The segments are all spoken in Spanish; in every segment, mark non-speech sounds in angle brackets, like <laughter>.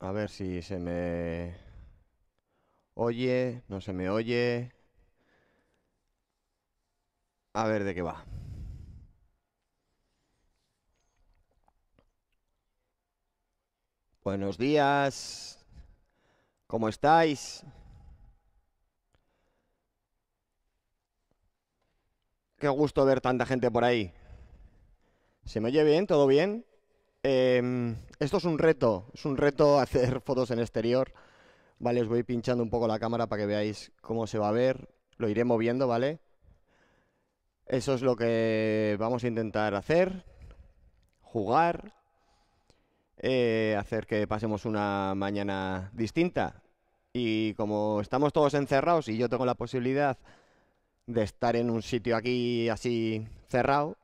A ver si se me oye, no se me oye. A ver de qué va. Buenos días. ¿Cómo estáis? Qué gusto ver tanta gente por ahí. ¿Se me oye bien? ¿Todo bien? Em, esto es un reto, es un reto <laughs> hacer fotos en exterior. Vale, os voy pinchando un poco la cámara para que veáis cómo se va a ver. Lo iré moviendo, ¿vale? Eso es lo que vamos a intentar hacer. Jugar. Eh, hacer que pasemos una mañana distinta. Y como estamos todos encerrados y yo tengo la posibilidad de estar en un sitio aquí así cerrado,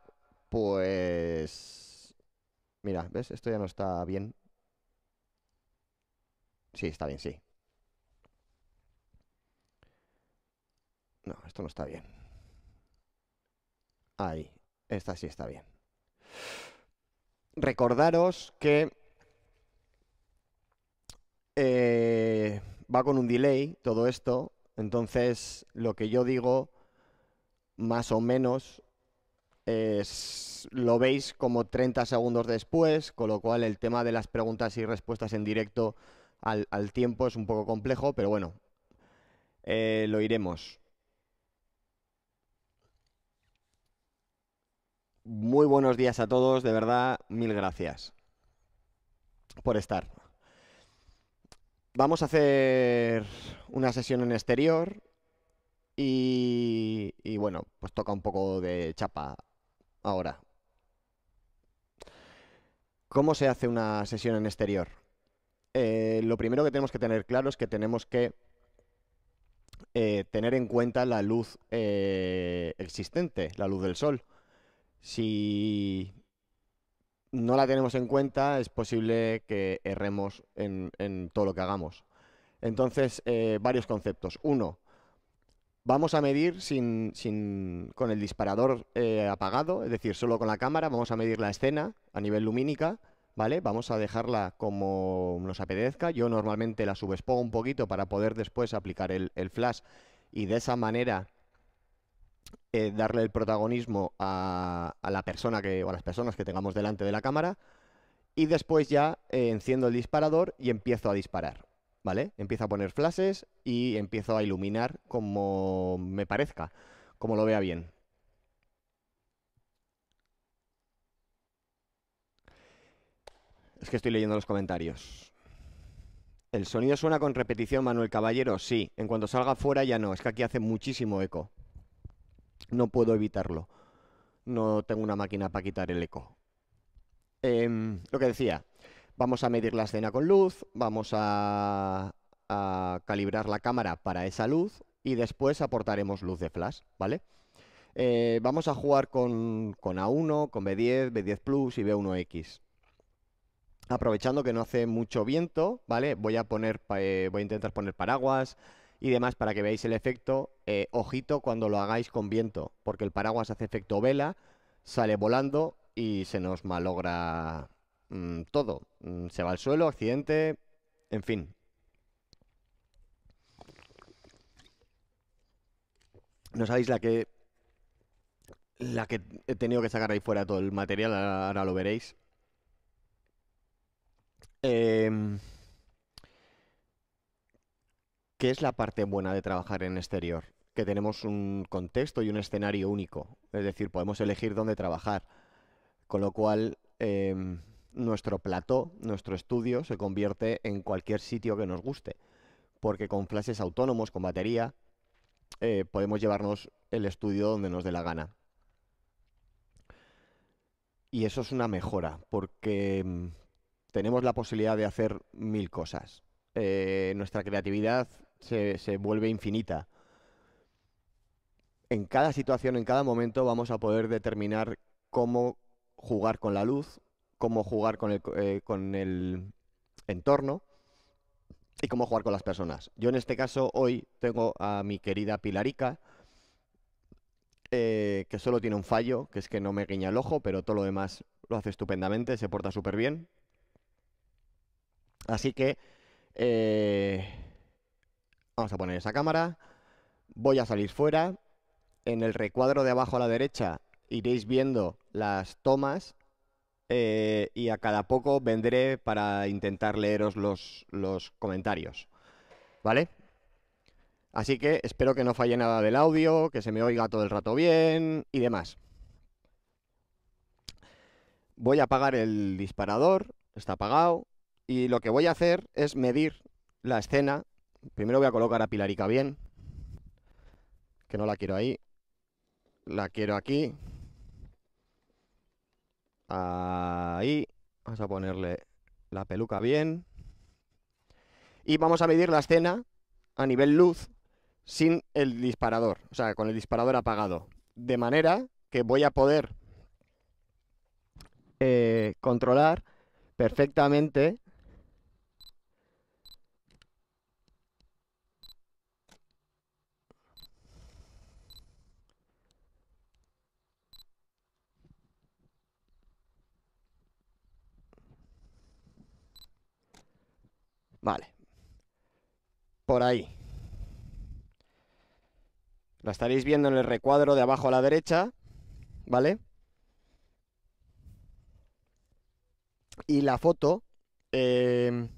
pues Mira, ¿ves? Esto ya no está bien. Sí, está bien, sí. No, esto no está bien. Ahí. Esta sí está bien. Recordaros que eh, va con un delay todo esto. Entonces, lo que yo digo, más o menos, es, lo veis como 30 segundos después, con lo cual el tema de las preguntas y respuestas en directo al, tiempo es un poco complejo, pero bueno, eh, lo iremos. Muy buenos días a todos, de verdad, mil gracias por estar. Vamos a hacer una sesión en exterior y, y bueno, pues toca un poco de chapa Ahora, ¿cómo se hace una sesión en exterior? Eh, lo primero que tenemos que tener claro es que tenemos que eh, tener en cuenta la luz eh, existente, la luz del sol. Si no la tenemos en cuenta, es posible que erremos en, todo lo que hagamos. Entonces, varios conceptos. Uno, Vamos a medir sin, con el disparador eh, apagado, es decir, solo con la cámara, vamos a medir la escena a nivel lumínica, ¿vale? Vamos a dejarla como nos apetezca. Yo normalmente la subespongo un poquito para poder después aplicar el, flash y de esa manera eh, darle el protagonismo a, la persona que, o a las personas que tengamos delante de la cámara. Y después ya eh, enciendo el disparador y empiezo a disparar. ¿vale? Empiezo a poner flashes y empiezo a iluminar como me parezca, como lo vea bien. Es que estoy leyendo los comentarios. ¿El sonido suena con repetición, Manuel Caballero? Sí. En cuanto salga fuera ya no. Es que aquí hace muchísimo eco. No puedo evitarlo. No tengo una máquina para quitar el eco. Em, lo que decía, Vamos a medir la escena con luz, vamos a, calibrar la cámara para esa luz y después aportaremos luz de flash, ¿vale? Eh, vamos a jugar con, A1, con B10, B10 Plus y B1X. Aprovechando que no hace mucho viento, ¿vale? Voy a poner, eh, voy a intentar poner paraguas y demás para que veáis el efecto. Eh, ojito cuando lo hagáis con viento, porque el paraguas hace efecto vela, sale volando y se nos malogra Mm, todo. Mm, se va al suelo, accidente, en fin. No sabéis la que... La que he tenido que sacar ahí fuera todo el material, ahora lo veréis. Em, ¿Qué es la parte buena de trabajar en exterior? Que tenemos un contexto y un escenario único. Es decir, podemos elegir dónde trabajar. Con lo cual... Em, nuestro plató, nuestro estudio, se convierte en cualquier sitio que nos guste. Porque con flashes autónomos, con batería, eh, podemos llevarnos el estudio donde nos dé la gana. Y eso es una mejora, porque mm, tenemos la posibilidad de hacer mil cosas. Eh, nuestra creatividad se, se vuelve infinita. En cada situación, en cada momento, vamos a poder determinar cómo jugar con la luz, cómo jugar eh, con el, entorno y cómo jugar con las personas. Yo en este caso hoy tengo a mi querida Pilarica, eh, que solo tiene un fallo, que es que no me guiña el ojo, pero todo lo demás lo hace estupendamente, se porta súper bien. Así que eh, vamos a poner esa cámara, voy a salir fuera, en el recuadro de abajo a la derecha iréis viendo las tomas eh, y a cada poco vendré para intentar leeros los, los comentarios. ¿Vale? Así que espero que no falle nada del audio, que se me oiga todo el rato bien y demás. Voy a apagar el disparador, está apagado, y lo que voy a hacer es medir la escena. Primero voy a colocar a Pilarica bien, que no la quiero ahí, la quiero aquí, Ahí. Vamos a ponerle la peluca bien. Y vamos a medir la escena a nivel luz sin el disparador, o sea, con el disparador apagado. De manera que voy a poder eh, controlar perfectamente Vale. Por ahí. La estaréis viendo en el recuadro de abajo a la derecha, ¿vale? Y la foto ya em,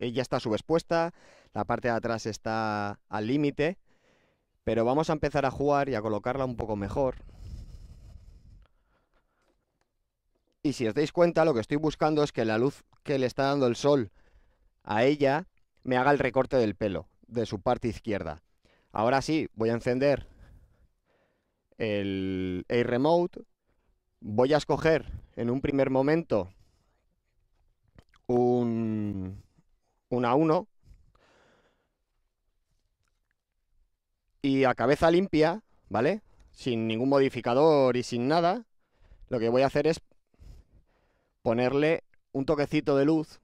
está subexpuesta, la parte de atrás está al límite, pero vamos a empezar a jugar y a colocarla un poco mejor. Y si os dais cuenta, lo que estoy buscando es que la luz que le está dando el sol a ella me haga el recorte del pelo, de su parte izquierda. Ahora sí, voy a encender el A-Remote, voy a escoger en un primer momento un, A1 y a cabeza limpia, ¿vale? Sin ningún modificador y sin nada, lo que voy a hacer es ponerle un toquecito de luz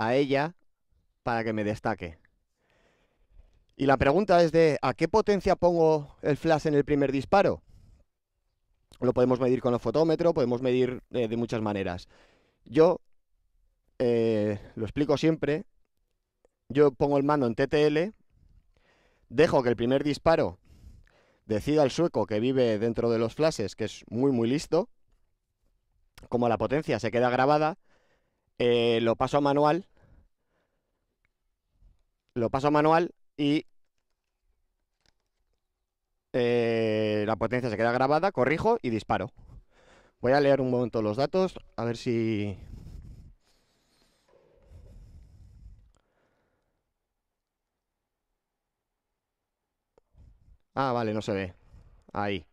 a ella para que me destaque. Y la pregunta es de, ¿a qué potencia pongo el flash en el primer disparo? Lo podemos medir con el fotómetro, podemos medir eh, de muchas maneras. Yo, eh, lo explico siempre, yo pongo el mando en TTL, dejo que el primer disparo decida el sueco que vive dentro de los flashes, que es muy, muy listo. Como la potencia se queda grabada, eh, lo paso a manual lo paso a manual y eh, la potencia se queda grabada, corrijo y disparo. Voy a leer un momento los datos, a ver si... Ah, vale, no se ve. Ahí.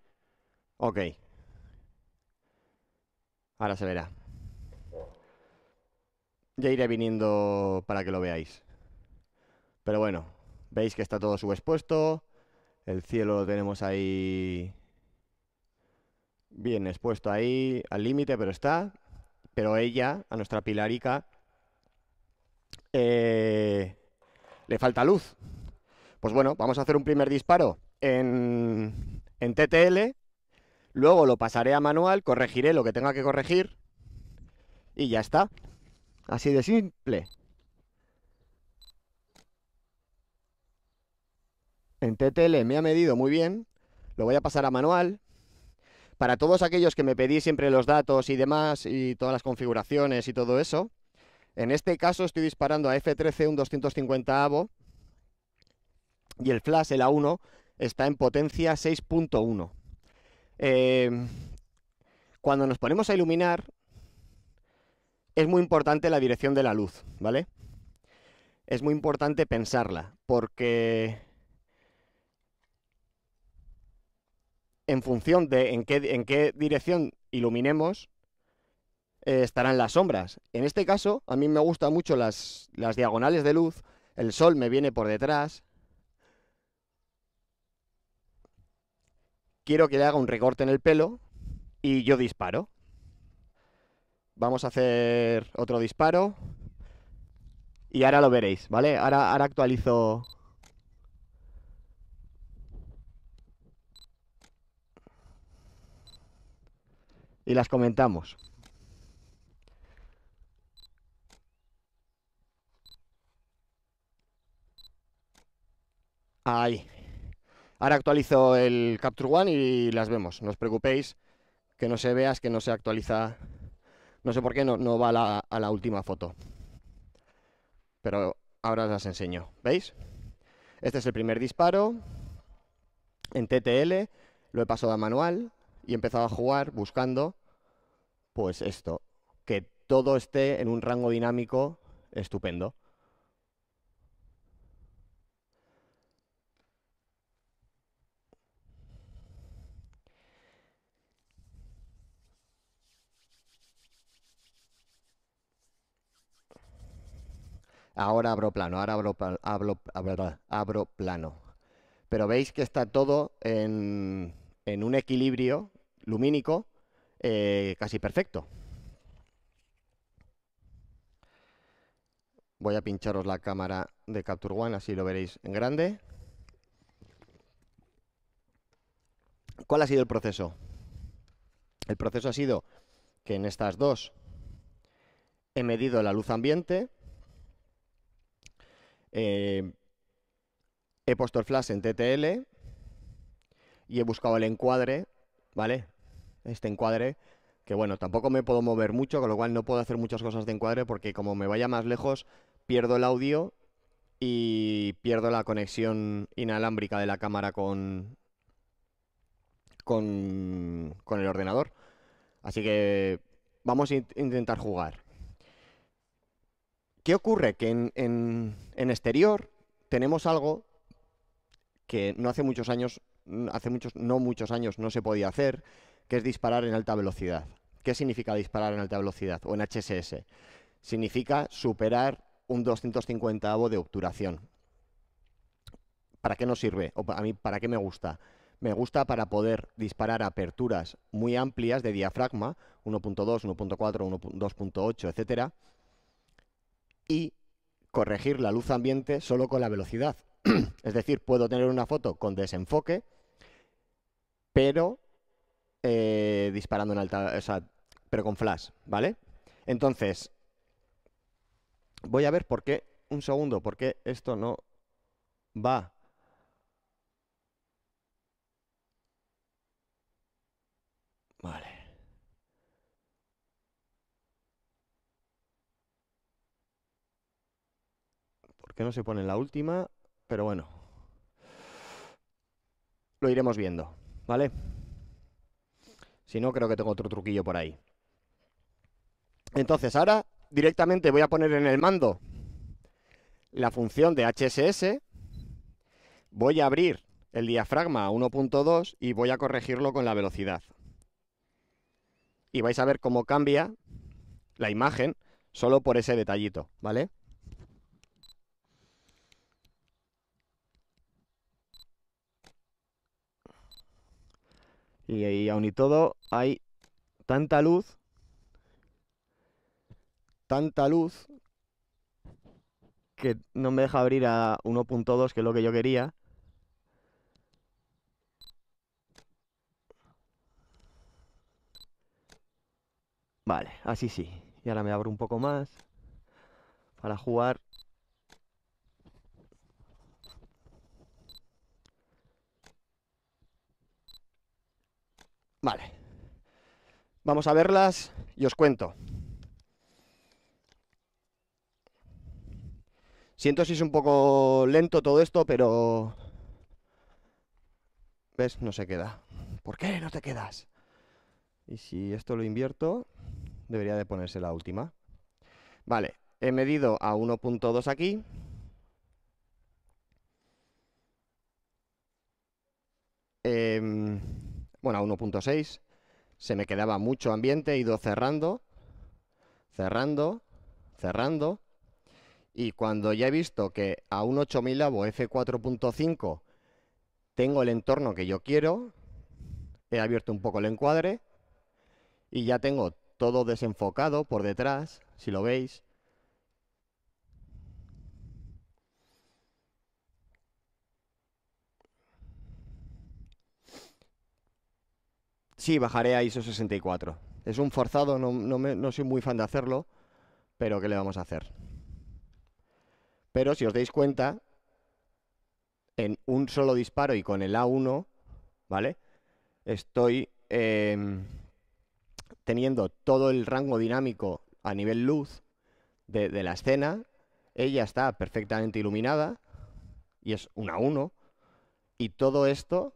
Ok. Ahora se verá. Ya iré viniendo para que lo veáis. Pero bueno, veis que está todo subexpuesto. El cielo lo tenemos ahí bien expuesto ahí al límite, pero está. Pero ella, a nuestra pilarica, eh, le falta luz. Pues bueno, vamos a hacer un primer disparo en, en TTL. Luego lo pasaré a manual, corregiré lo que tenga que corregir. Y ya está. Así de simple. en TTL me ha medido muy bien, lo voy a pasar a manual. Para todos aquellos que me pedí siempre los datos y demás, y todas las configuraciones y todo eso, en este caso estoy disparando a F13 un 250 avo y el flash, el A1, está en potencia 6.1. Em, cuando nos ponemos a iluminar, es muy importante la dirección de la luz, ¿vale? Es muy importante pensarla, porque en función de en qué, dirección iluminemos, eh, estarán las sombras. En este caso, a mí me gustan mucho las, diagonales de luz, el sol me viene por detrás. Quiero que le haga un recorte en el pelo y yo disparo. Vamos a hacer otro disparo. Y ahora lo veréis, ¿vale? ahora actualizo y las comentamos. Ahí. Ahora actualizo el Capture One y las vemos. No os preocupéis que no se veas que no se actualiza. No sé por qué no, va a la, a la última foto. Pero ahora os las enseño. ¿Veis? Este es el primer disparo. En TTL lo he pasado a manual y empezaba a jugar buscando, pues esto, que todo esté en un rango dinámico estupendo. Ahora abro plano, ahora abro, abro, abro, abro plano. Pero veis que está todo en, en un equilibrio lumínico eh, casi perfecto. Voy a pincharos la cámara de Capture One, así lo veréis en grande. ¿Cuál ha sido el proceso? El proceso ha sido que en estas dos he medido la luz ambiente, eh, he puesto el flash en TTL y he buscado el encuadre, ¿vale? este encuadre, que bueno, tampoco me puedo mover mucho, con lo cual no puedo hacer muchas cosas de encuadre porque como me vaya más lejos, pierdo el audio y pierdo la conexión inalámbrica de la cámara con, con, el ordenador. Así que vamos a intentar jugar. ¿Qué ocurre? Que en, en exterior tenemos algo que no hace muchos años, hace muchos, no muchos años no se podía hacer, que es disparar en alta velocidad. ¿Qué significa disparar en alta velocidad o en HSS? Significa superar un 250 de obturación. ¿Para qué nos sirve? O a mí, ¿para qué me gusta? Me gusta para poder disparar aperturas muy amplias de diafragma, 1.2, 1.4, 2.8, etc. y corregir la luz ambiente solo con la velocidad. <clears throat> es decir, puedo tener una foto con desenfoque, pero eh, disparando en alta, o sea, pero con flash, ¿vale? Entonces, voy a ver por qué, un segundo, por qué esto no va. Vale. ¿Por qué no se pone en la última? Pero bueno. Lo iremos viendo, ¿vale? Si no, creo que tengo otro truquillo por ahí. Entonces, ahora directamente voy a poner en el mando la función de HSS. Voy a abrir el diafragma a 1.2 y voy a corregirlo con la velocidad. Y vais a ver cómo cambia la imagen solo por ese detallito, ¿vale? Y, y aun y todo hay tanta luz, tanta luz que no me deja abrir a 1.2, que es lo que yo quería. Vale, así sí. Y ahora me abro un poco más para jugar Vale. Vamos a verlas y os cuento. Siento si es un poco lento todo esto, pero... ¿Ves? No se queda. ¿Por qué no te quedas? Y si esto lo invierto, debería de ponerse la última. Vale, he medido a 1.2 aquí. Eh bueno, a 1.6. Se me quedaba mucho ambiente, he ido cerrando, cerrando, cerrando. Y cuando ya he visto que a un 8000 lavo F4.5 tengo el entorno que yo quiero, he abierto un poco el encuadre y ya tengo todo desenfocado por detrás, si lo veis. Sí, bajaré a ISO 64. Es un forzado, no, soy muy fan de hacerlo, pero ¿qué le vamos a hacer? Pero si os dais cuenta, en un solo disparo y con el A1, ¿vale? Estoy em, teniendo todo el rango dinámico a nivel luz de, de la escena. Ella está perfectamente iluminada y es un A1. Y todo esto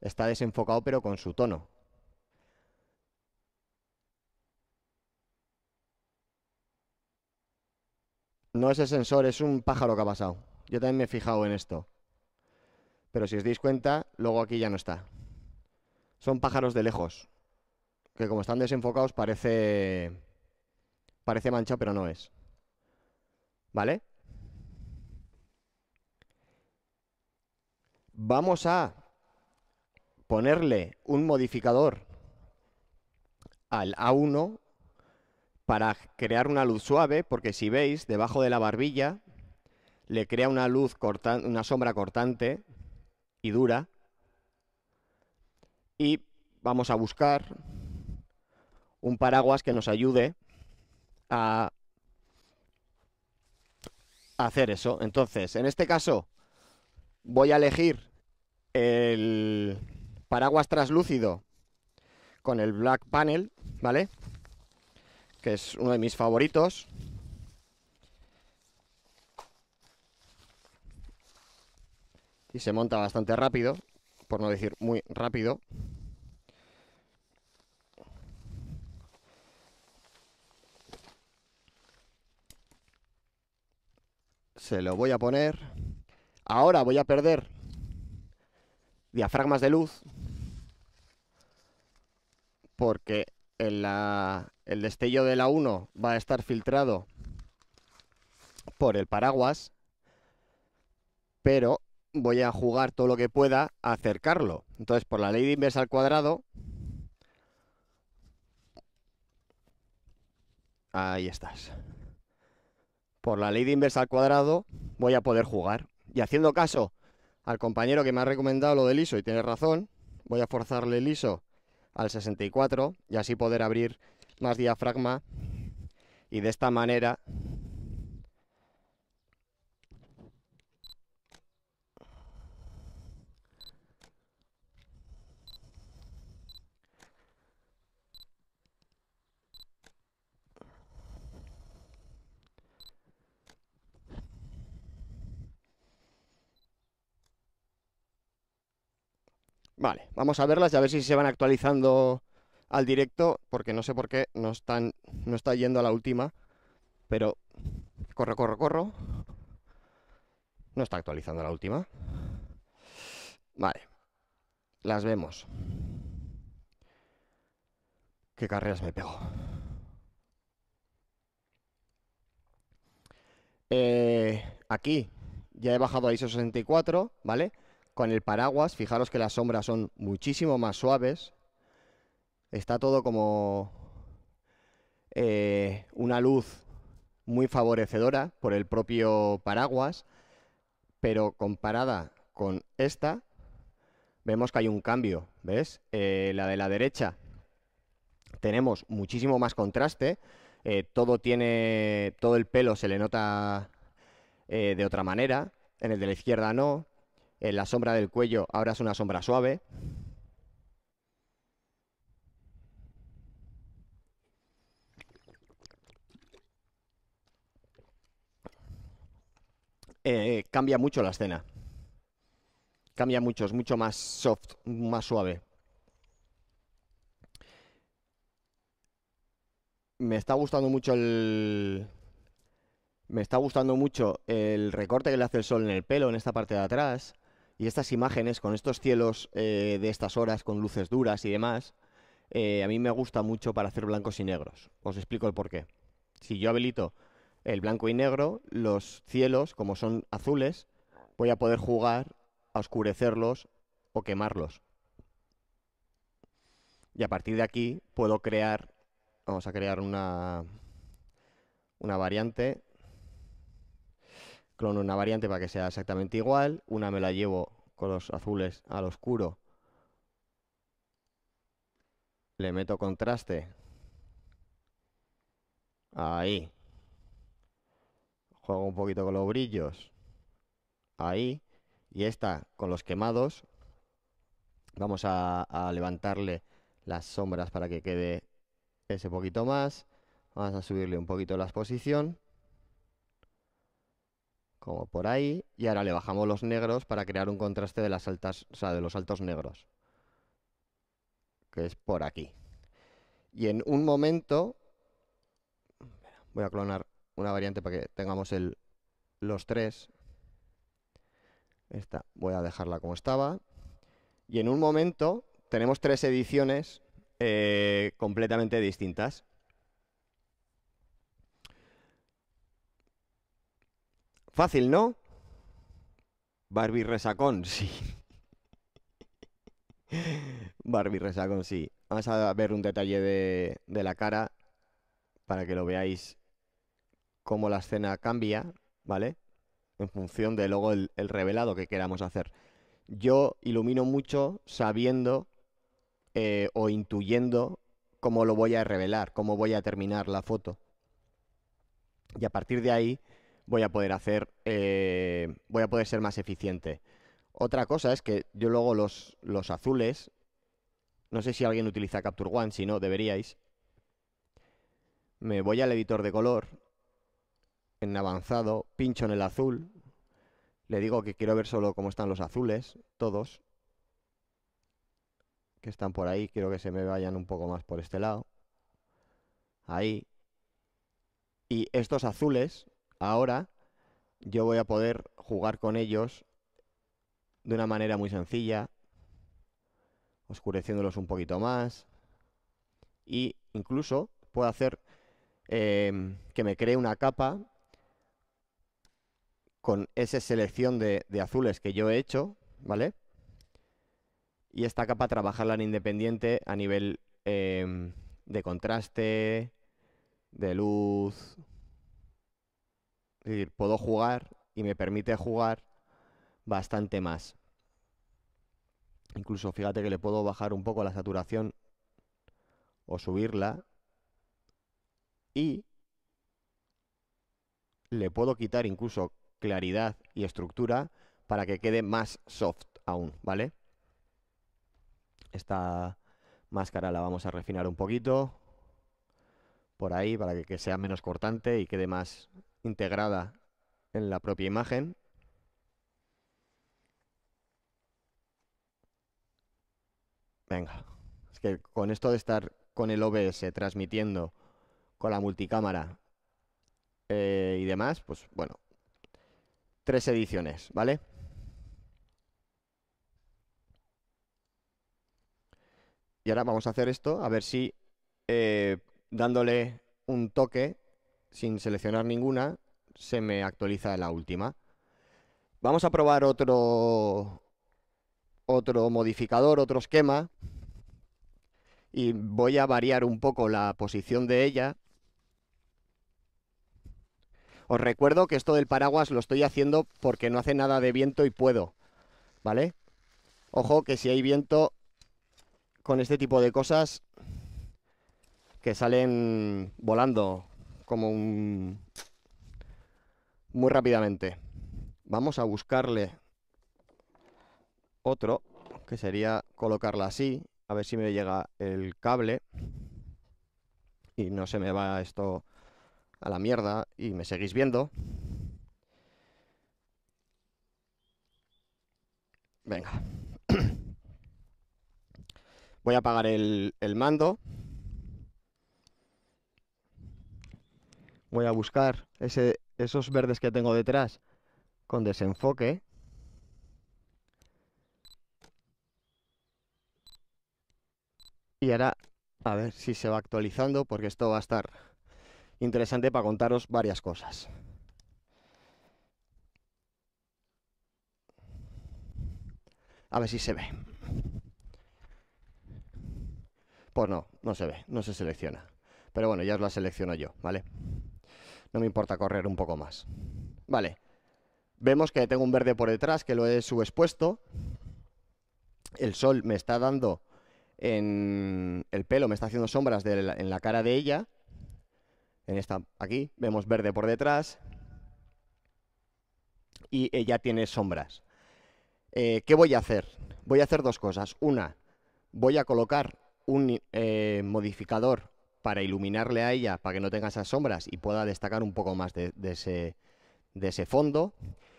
está desenfocado pero con su tono. No es el sensor, es un pájaro que ha pasado. Yo también me he fijado en esto. Pero si os dais cuenta, luego aquí ya no está. Son pájaros de lejos. Que como están desenfocados parece... Parece mancha, pero no es. ¿Vale? Vamos a ponerle un modificador al A1 para crear una luz suave, porque si veis, debajo de la barbilla le crea una luz cortante, una sombra cortante y dura. Y vamos a buscar un paraguas que nos ayude a hacer eso. Entonces, en este caso, voy a elegir el paraguas traslúcido con el black panel, ¿vale? que es uno de mis favoritos. Y se monta bastante rápido, por no decir muy rápido. Se lo voy a poner. Ahora voy a perder diafragmas de luz. Porque el destello de la 1 va a estar filtrado por el paraguas, pero voy a jugar todo lo que pueda a acercarlo. Entonces, por la ley de inversa al cuadrado, ahí estás. Por la ley de inversa al cuadrado voy a poder jugar. Y haciendo caso al compañero que me ha recomendado lo del ISO, y tiene razón, voy a forzarle el ISO al 64 y así poder abrir más diafragma y de esta manera Vale, vamos a verlas y a ver si se van actualizando al directo, porque no sé por qué no, están, no está yendo a la última, pero corre corro, corro. No está actualizando la última. Vale, las vemos. ¿Qué carreras me pego? Eh, aquí ya he bajado a ISO 64, ¿vale? Con el paraguas, fijaros que las sombras son muchísimo más suaves. Está todo como eh, una luz muy favorecedora por el propio paraguas, pero comparada con esta, vemos que hay un cambio, ¿ves? Eh, la de la derecha tenemos muchísimo más contraste, eh, todo tiene, todo el pelo se le nota de otra manera, en el de la izquierda no, en la sombra del cuello ahora es una sombra suave. Eh, cambia mucho la escena. Cambia mucho, es mucho más soft, más suave. Me está gustando mucho el. Me está gustando mucho el recorte que le hace el sol en el pelo, en esta parte de atrás. Y estas imágenes con estos cielos eh, de estas horas, con luces duras y demás, eh, a mí me gusta mucho para hacer blancos y negros. Os explico el porqué. Si yo habilito el blanco y negro, los cielos, como son azules, voy a poder jugar a oscurecerlos o quemarlos. Y a partir de aquí puedo crear, vamos a crear una, una variante una variante para que sea exactamente igual. Una me la llevo con los azules al oscuro. Le meto contraste. Ahí. Juego un poquito con los brillos. Ahí. Y esta con los quemados. Vamos a, a levantarle las sombras para que quede ese poquito más. Vamos a subirle un poquito la exposición como por ahí, y ahora le bajamos los negros para crear un contraste de las altas, o sea, de los altos negros, que es por aquí. Y en un momento, voy a clonar una variante para que tengamos los tres. Esta voy a dejarla como estaba. Y en un momento tenemos tres ediciones eh, completamente distintas. Fácil, ¿no? Barbie Resacón, <laughs> sí. Barbie Resacón, sí. Vamos a ver un detalle de, la cara para que lo veáis cómo la escena cambia, ¿vale? En función de luego el, revelado que queramos hacer. Yo ilumino mucho sabiendo eh, o intuyendo cómo lo voy a revelar, cómo voy a terminar la foto. Y a partir de ahí voy a poder hacer, eh, voy a poder ser más eficiente. Otra cosa es que yo luego los, los azules, no sé si alguien utiliza Capture One, si no, deberíais. Me voy al editor de color, en avanzado, pincho en el azul, le digo que quiero ver solo cómo están los azules, todos, que están por ahí, quiero que se me vayan un poco más por este lado. Ahí. Y estos azules Ahora yo voy a poder jugar con ellos de una manera muy sencilla, oscureciéndolos un poquito más. E incluso puedo hacer em, que me cree una capa con esa selección de, azules que yo he hecho, ¿vale? Y esta capa trabajarla en independiente a nivel em, de contraste, de luz, es decir, puedo jugar y me permite jugar bastante más. Incluso fíjate que le puedo bajar un poco la saturación o subirla. Y le puedo quitar incluso claridad y estructura para que quede más soft aún, ¿vale? Esta máscara la vamos a refinar un poquito por ahí para que, que sea menos cortante y quede más integrada en la propia imagen. Venga, es que con esto de estar con el OBS transmitiendo con la multicámara eh, y demás, pues bueno, tres ediciones, ¿vale? Y ahora vamos a hacer esto, a ver si eh, dándole un toque sin seleccionar ninguna, se me actualiza la última. Vamos a probar otro, otro modificador, otro esquema. Y voy a variar un poco la posición de ella. Os recuerdo que esto del paraguas lo estoy haciendo porque no hace nada de viento y puedo. ¿Vale? Ojo que si hay viento con este tipo de cosas que salen volando como un... Muy rápidamente. Vamos a buscarle otro, que sería colocarla así, a ver si me llega el cable y no se me va esto a la mierda y me seguís viendo. Venga. <coughs> Voy a apagar el, el mando. voy a buscar esos verdes que tengo detrás con desenfoque. Y ahora, a ver si se va actualizando, porque esto va a estar interesante para contaros varias cosas. A ver si se ve. Pues no, no se ve, no se selecciona. Pero bueno, ya os la selecciono yo, ¿vale? No me importa correr un poco más. Vale. Vemos que tengo un verde por detrás que lo he subexpuesto. El sol me está dando en el pelo, me está haciendo sombras en la cara de ella. En esta, aquí, vemos verde por detrás. Y ella tiene sombras. Eh, ¿Qué voy a hacer? Voy a hacer dos cosas. Una, voy a colocar un eh, modificador para iluminarle a ella, para que no tenga esas sombras y pueda destacar un poco más de, ese, ese fondo.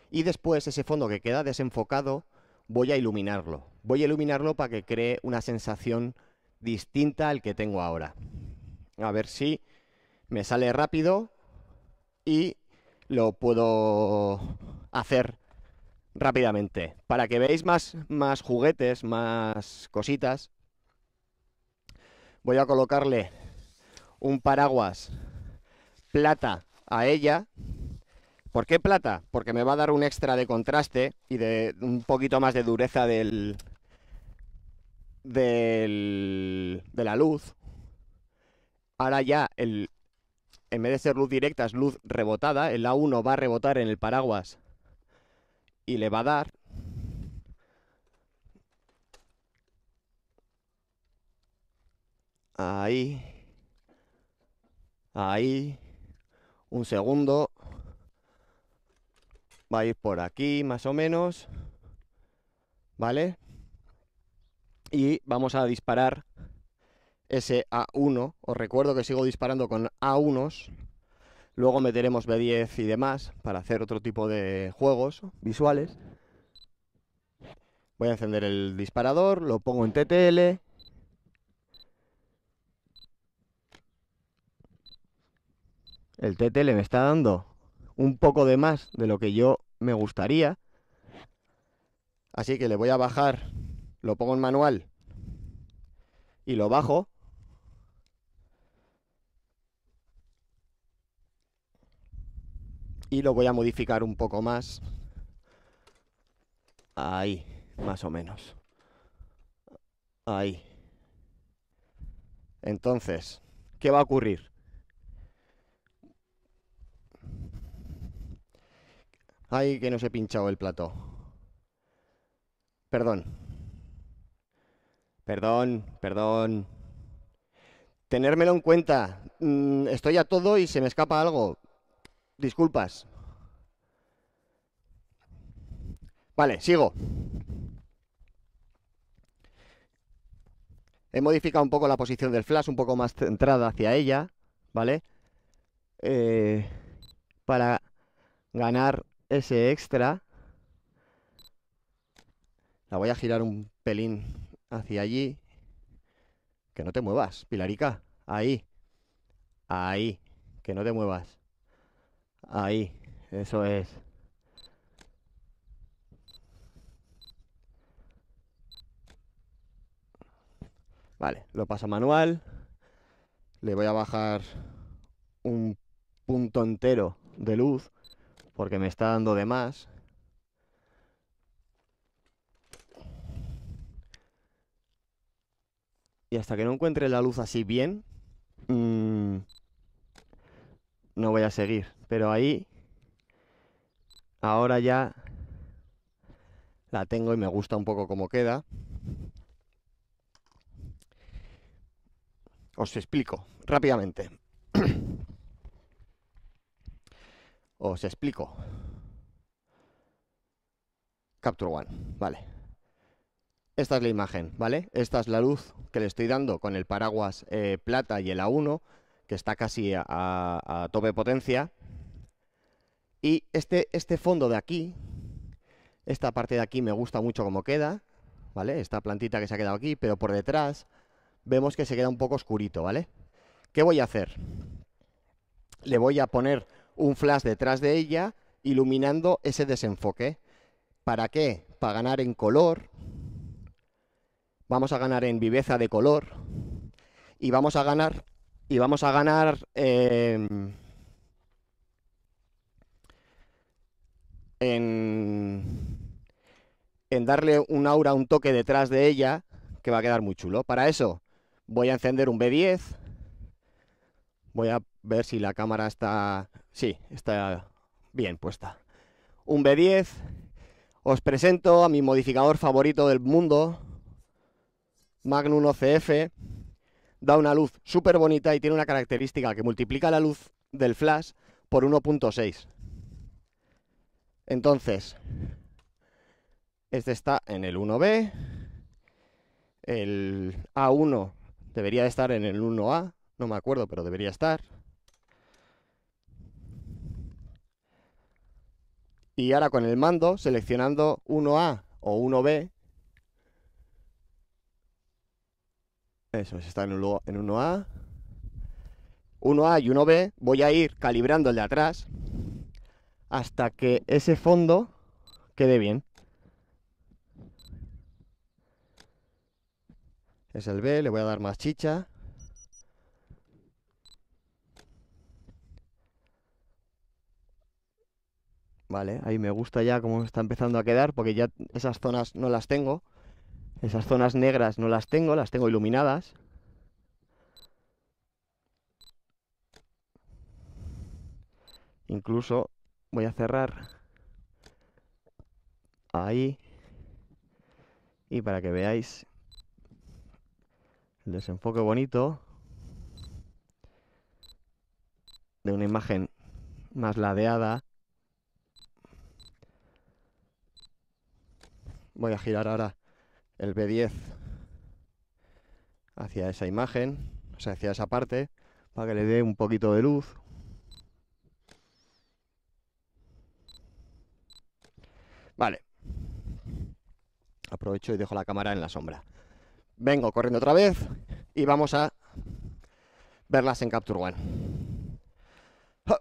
Y después ese fondo que queda desenfocado, voy a iluminarlo. Voy a iluminarlo para que cree una sensación distinta al que tengo ahora. A ver si me sale rápido y lo puedo hacer rápidamente. Para que veáis más, más juguetes, más cositas, voy a colocarle un paraguas plata a ella. ¿Por qué plata? Porque me va a dar un extra de contraste y de un poquito más de dureza del, de la luz. Ahora ya el, en vez de ser luz directa es luz rebotada. El A1 va a rebotar en el paraguas y le va a dar Ahí. Ahí. Un segundo. Va a ir por aquí, más o menos. ¿Vale? Y vamos a disparar ese A1. Os recuerdo que sigo disparando con A1s. Luego meteremos B10 y demás para hacer otro tipo de juegos visuales. Voy a encender el disparador, lo pongo en TTL el le me está dando un poco de más de lo que yo me gustaría. Así que le voy a bajar, lo pongo en manual y lo bajo. Y lo voy a modificar un poco más. Ahí, más o menos. Ahí. Entonces, ¿qué va a ocurrir? Ay, que se he pinchado el plato. Perdón. Perdón, perdón. Tenérmelo en cuenta. Mm, estoy a todo y se me escapa algo. Disculpas. Vale, sigo. He modificado un poco la posición del flash, un poco más centrada hacia ella, ¿vale? Eh, para ganar ese extra. La voy a girar un pelín hacia allí. Que no te muevas, Pilarica. Ahí. Ahí. Que no te muevas. Ahí. Eso es. Vale, lo paso manual. Le voy a bajar un punto entero de luz porque me está dando de más. Y hasta que no encuentre la luz así bien, mm, no voy a seguir. Pero ahí, ahora ya la tengo y me gusta un poco cómo queda. Os explico rápidamente. Os explico. Capture One, vale. Esta es la imagen, ¿vale? Esta es la luz que le estoy dando con el paraguas eh, plata y el A1, que está casi a, tope potencia. Y este, este fondo de aquí, esta parte de aquí me gusta mucho como queda, ¿vale? Esta plantita que se ha quedado aquí, pero por detrás vemos que se queda un poco oscurito, ¿vale? ¿Qué voy a hacer? Le voy a poner un flash detrás de ella, iluminando ese desenfoque. ¿Para qué? Para ganar en color, vamos a ganar en viveza de color y vamos a ganar y vamos a ganar em, en, en darle un aura, un toque detrás de ella que va a quedar muy chulo. Para eso voy a encender un B10. Voy a ver si la cámara está Sí, está bien puesta. Un B10. Os presento a mi modificador favorito del mundo, Magnum OCF. Da una luz súper bonita y tiene una característica que multiplica la luz del flash por 1.6. Entonces, este está en el 1B, el A1 debería estar en el 1A, no me acuerdo, pero debería estar. Y ahora con el mando, seleccionando 1A o 1B, eso está en, 1A, 1A y 1B, voy a ir calibrando el de atrás hasta que ese fondo quede bien. Es el B, le voy a dar más chicha. Vale, ahí me gusta ya cómo está empezando a quedar, porque ya esas zonas no las tengo. Esas zonas negras no las tengo, las tengo iluminadas. Incluso voy a cerrar ahí. Y para que veáis el desenfoque bonito de una imagen más ladeada voy a girar ahora el B10 hacia esa imagen, o sea, hacia esa parte, para que le dé un poquito de luz. Vale. Aprovecho y dejo la cámara en la sombra. Vengo corriendo otra vez y vamos a verlas en Capture One. ¡Ah!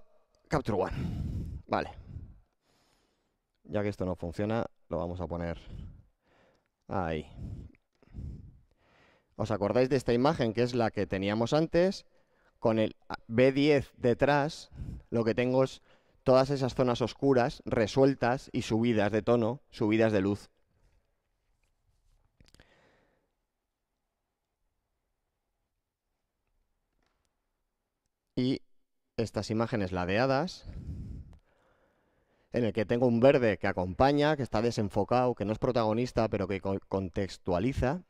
Capture One. Vale. Ya que esto no funciona, lo vamos a poner Ahí. ¿Os acordáis de esta imagen que es la que teníamos antes? Con el B10 detrás, lo que tengo es todas esas zonas oscuras resueltas y subidas de tono, subidas de luz. Y estas imágenes ladeadas en el que tengo un verde que acompaña, que está desenfocado, que no es protagonista, pero que contextualiza.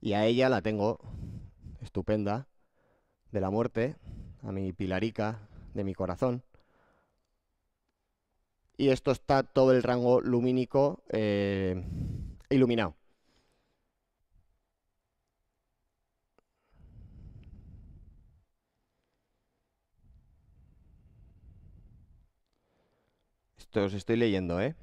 Y a ella la tengo estupenda, de la muerte, a mi pilarica de mi corazón. Y esto está todo el rango lumínico eh, iluminado. Esto os estoy leyendo, ¿eh? <laughs>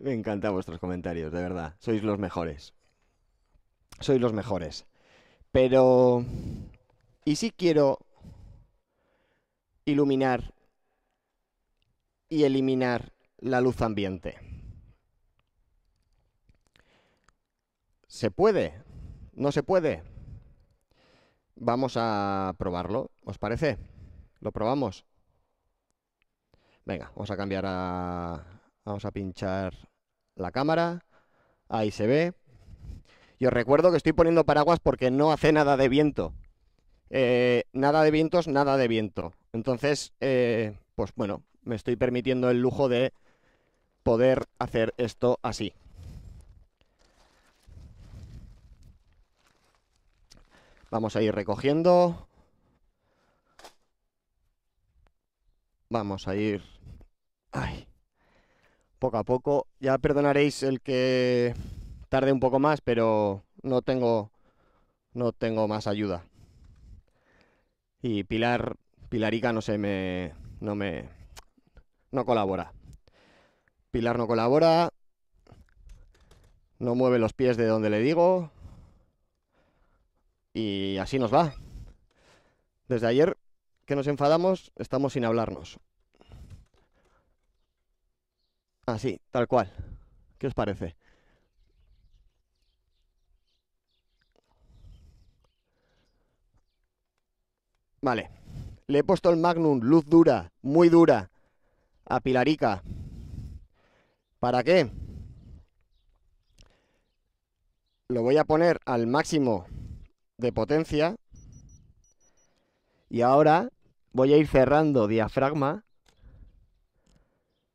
Me encantan vuestros comentarios, de verdad. Sois los mejores. Sois los mejores. Pero y si quiero iluminar y eliminar la luz ambiente. ¿Se puede? ¿No se puede? Vamos a probarlo, ¿os parece? ¿Lo probamos? Venga, vamos a cambiar a... Vamos a pinchar la cámara. Ahí se ve. Y os recuerdo que estoy poniendo paraguas porque no hace nada de viento. Eh, nada de vientos, nada de viento. Entonces, eh, pues bueno, me estoy permitiendo el lujo de poder hacer esto así. Vamos a ir recogiendo. Vamos a ir... Ay. Poco a poco. Ya perdonaréis el que tarde un poco más, pero no tengo... No tengo más ayuda. Y Pilar, Pilarica, no se me, no me, no colabora. Pilar no colabora, no mueve los pies de donde le digo. Y así nos va. Desde ayer que nos enfadamos, estamos sin hablarnos. Así, tal cual. ¿Qué os parece? Vale. Le he puesto el Magnum, luz dura, muy dura, a Pilarica. ¿Para qué? Lo voy a poner al máximo de potencia. Y ahora voy a ir cerrando diafragma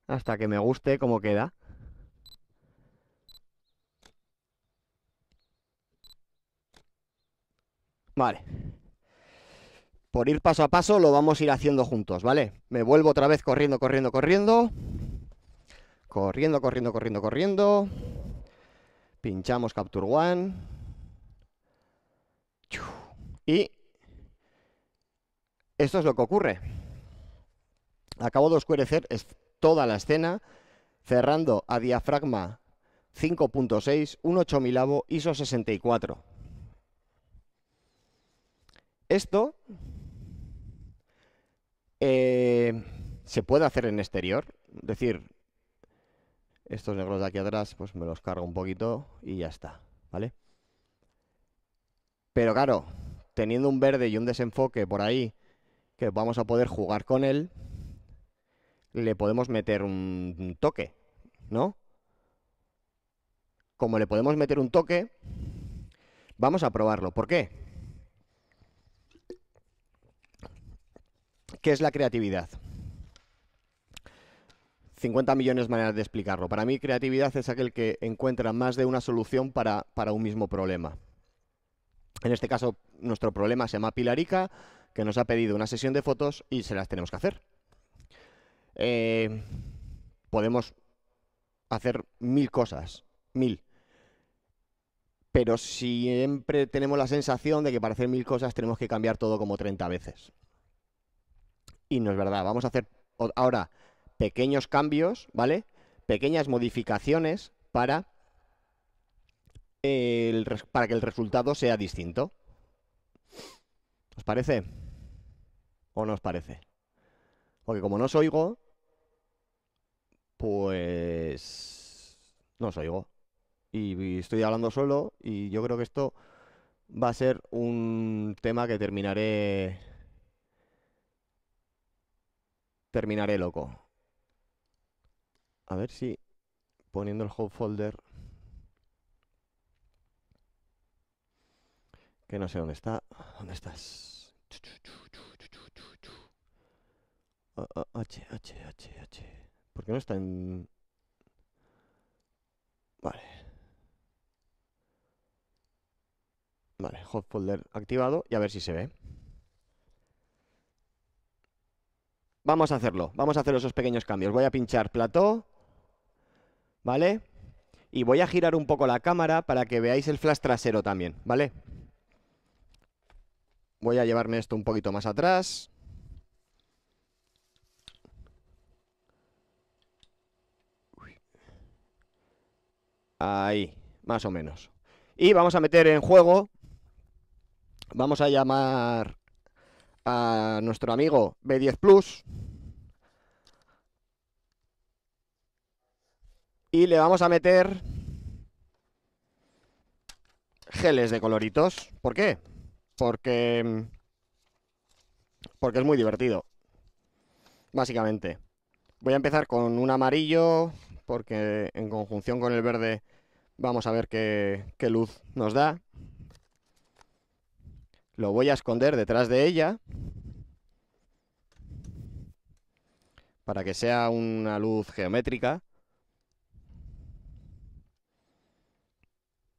hasta que me guste cómo queda. Vale por ir paso a paso lo vamos a ir haciendo juntos, ¿vale? Me vuelvo otra vez corriendo, corriendo, corriendo. Corriendo, corriendo, corriendo, corriendo. Pinchamos Capture One. Y esto es lo que ocurre. Acabo de oscurecer toda la escena, cerrando a diafragma 5.6, un 8000 ISO 64. Esto eh, ¿Se puede hacer en exterior? Es decir, estos negros de aquí atrás, pues me los cargo un poquito y ya está, ¿vale? Pero claro, teniendo un verde y un desenfoque por ahí, que vamos a poder jugar con él, le podemos meter un toque, ¿no? Como le podemos meter un toque, vamos a probarlo. ¿Por qué? ¿Qué es la creatividad. 50 millones de maneras de explicarlo. Para mí, creatividad es aquel que encuentra más de una solución para, un mismo problema. En este caso, nuestro problema se llama Pilarica, que nos ha pedido una sesión de fotos y se las tenemos que hacer. Eh, podemos hacer mil cosas, mil. Pero siempre tenemos la sensación de que para hacer mil cosas tenemos que cambiar todo como 30 veces y no es verdad. Vamos a hacer ahora pequeños cambios, ¿vale? Pequeñas modificaciones para, para que el resultado sea distinto. ¿Os parece? ¿O no os parece? Porque como no os oigo, pues no os oigo. y estoy hablando solo y yo creo que esto va a ser un tema que terminaré terminaré loco. A ver si poniendo el hot folder... Que no sé dónde está. ¿Dónde estás? H, H, H, H. ¿Por qué no está en...? Vale. Vale, hot folder activado y a ver si se ve. Vamos a hacerlo, vamos a hacer esos pequeños cambios. Voy a pinchar plató, ¿vale? Y voy a girar un poco la cámara para que veáis el flash trasero también, ¿vale? Voy a llevarme esto un poquito más atrás. Ahí, más o menos. Y vamos a meter en juego, vamos a llamar a nuestro amigo B10 Plus. Y le vamos a meter geles de coloritos. ¿Por qué? Mm, porque... es muy divertido. Básicamente. Voy a empezar con un amarillo, porque en conjunción con el verde vamos a ver qué luz nos da. Lo voy a esconder detrás de ella. Para que sea una luz geométrica.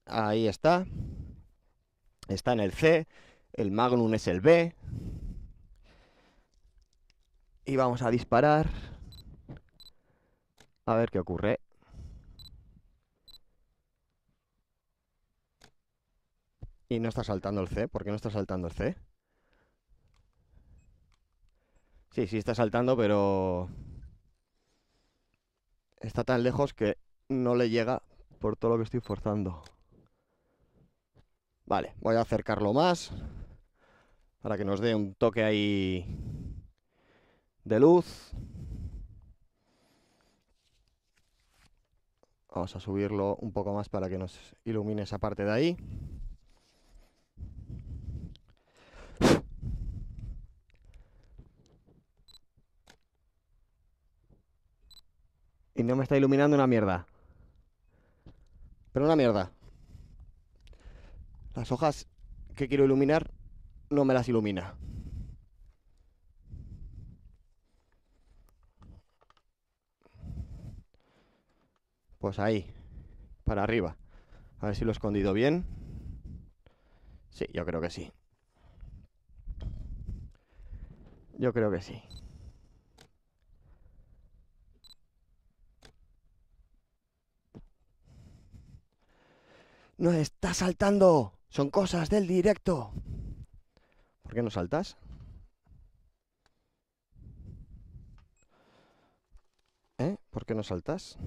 Ahí está. Está en el C. El Magnum es el B. Y vamos a disparar. A ver qué ocurre. Y no está saltando el C. ¿Por qué no está saltando el C? Sí, sí está saltando, pero... Está tan lejos que no le llega por todo lo que estoy forzando. Vale, voy a acercarlo más para que nos dé un toque ahí de luz. Vamos a subirlo un poco más para que nos ilumine esa parte de ahí. Y no me está iluminando una mierda. Pero una mierda. Las hojas que quiero iluminar no me las ilumina. Pues ahí, para arriba. A ver si lo he escondido bien. Sí, yo creo que sí. Yo creo que sí. ¡No está saltando. Son cosas del directo. ¿Por qué no saltas? ¿Eh? ¿Por qué no saltas?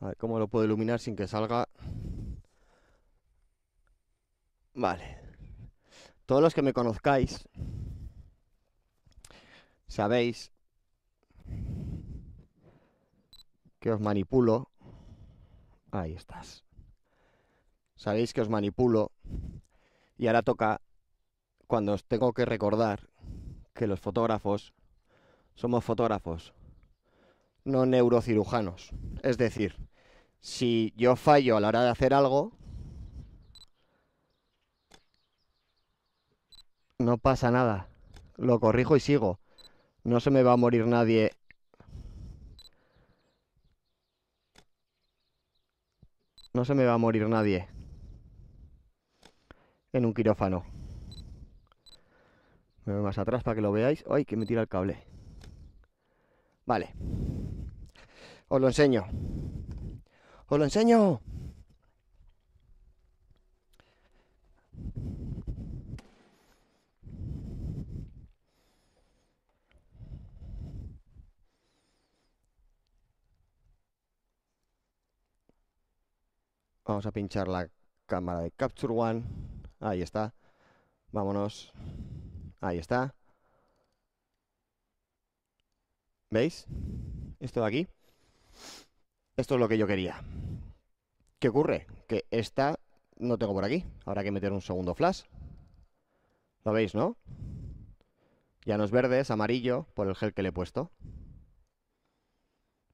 A ver cómo lo puedo iluminar sin que salga. Vale. Todos los que me conozcáis, sabéis que os manipulo. Ahí estás. Sabéis que os manipulo. Y ahora toca, cuando os tengo que recordar que los fotógrafos somos fotógrafos, no neurocirujanos. Es decir, si yo fallo a la hora de hacer algo, no pasa nada. Lo corrijo y sigo. No se me va a morir nadie No se me va a morir nadie. En un quirófano. Me voy más atrás para que lo veáis. ¡Ay, que me tira el cable! Vale. Os lo enseño. ¡Os lo enseño! Vamos a pinchar la cámara de Capture One. Ahí está. Vámonos. Ahí está. ¿Veis? Esto de aquí. Esto es lo que yo quería. ¿Qué ocurre? Que esta no tengo por aquí. Habrá que meter un segundo flash. ¿Lo veis, no? Ya no es verde, es amarillo por el gel que le he puesto.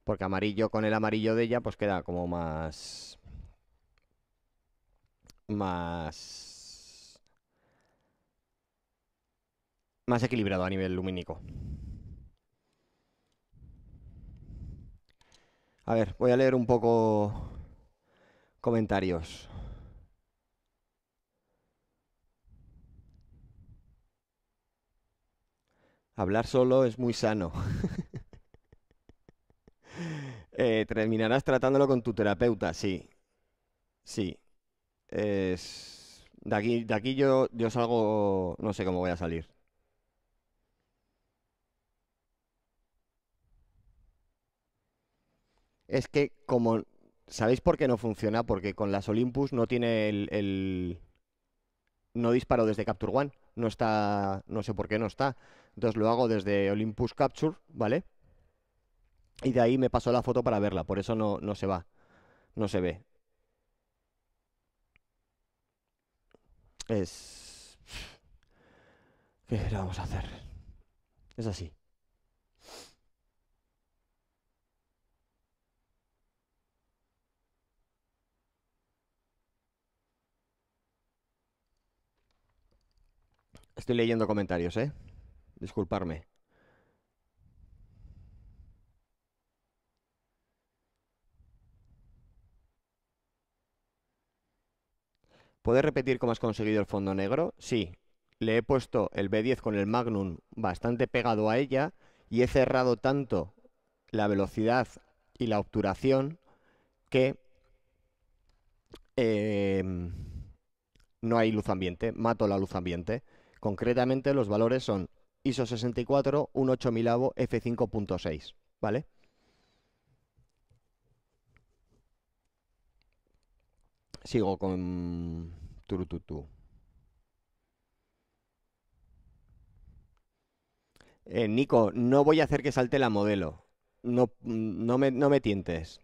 Porque amarillo con el amarillo de ella pues queda como más más... más equilibrado a nivel lumínico. A ver, voy a leer un poco comentarios. Hablar solo es muy sano. <laughs> Eh, terminarás tratándolo con tu terapeuta, sí. Sí es... De aquí, de aquí yo, yo salgo, no sé cómo voy a salir. Es que como... ¿Sabéis por qué no funciona? Porque con las Olympus no tiene el... No disparo desde Capture One. No está... No sé por qué no está. Entonces lo hago desde Olympus Capture, ¿vale? Y de ahí me paso la foto para verla. Por eso no, no se va. No se ve. es... ¿Qué le vamos a hacer? Es así. Estoy leyendo comentarios, ¿eh? Disculparme. ¿Puedes repetir cómo has conseguido el fondo negro? Sí, le he puesto el B10 con el Magnum bastante pegado a ella y he cerrado tanto la velocidad y la obturación que em, no hay luz ambiente, mato la luz ambiente. Concretamente los valores son ISO 64, un 8000 f5.6, ¿vale? Sigo con turututu. Eh, Nico, no voy a hacer que salte la modelo. No, no, me, no me tientes.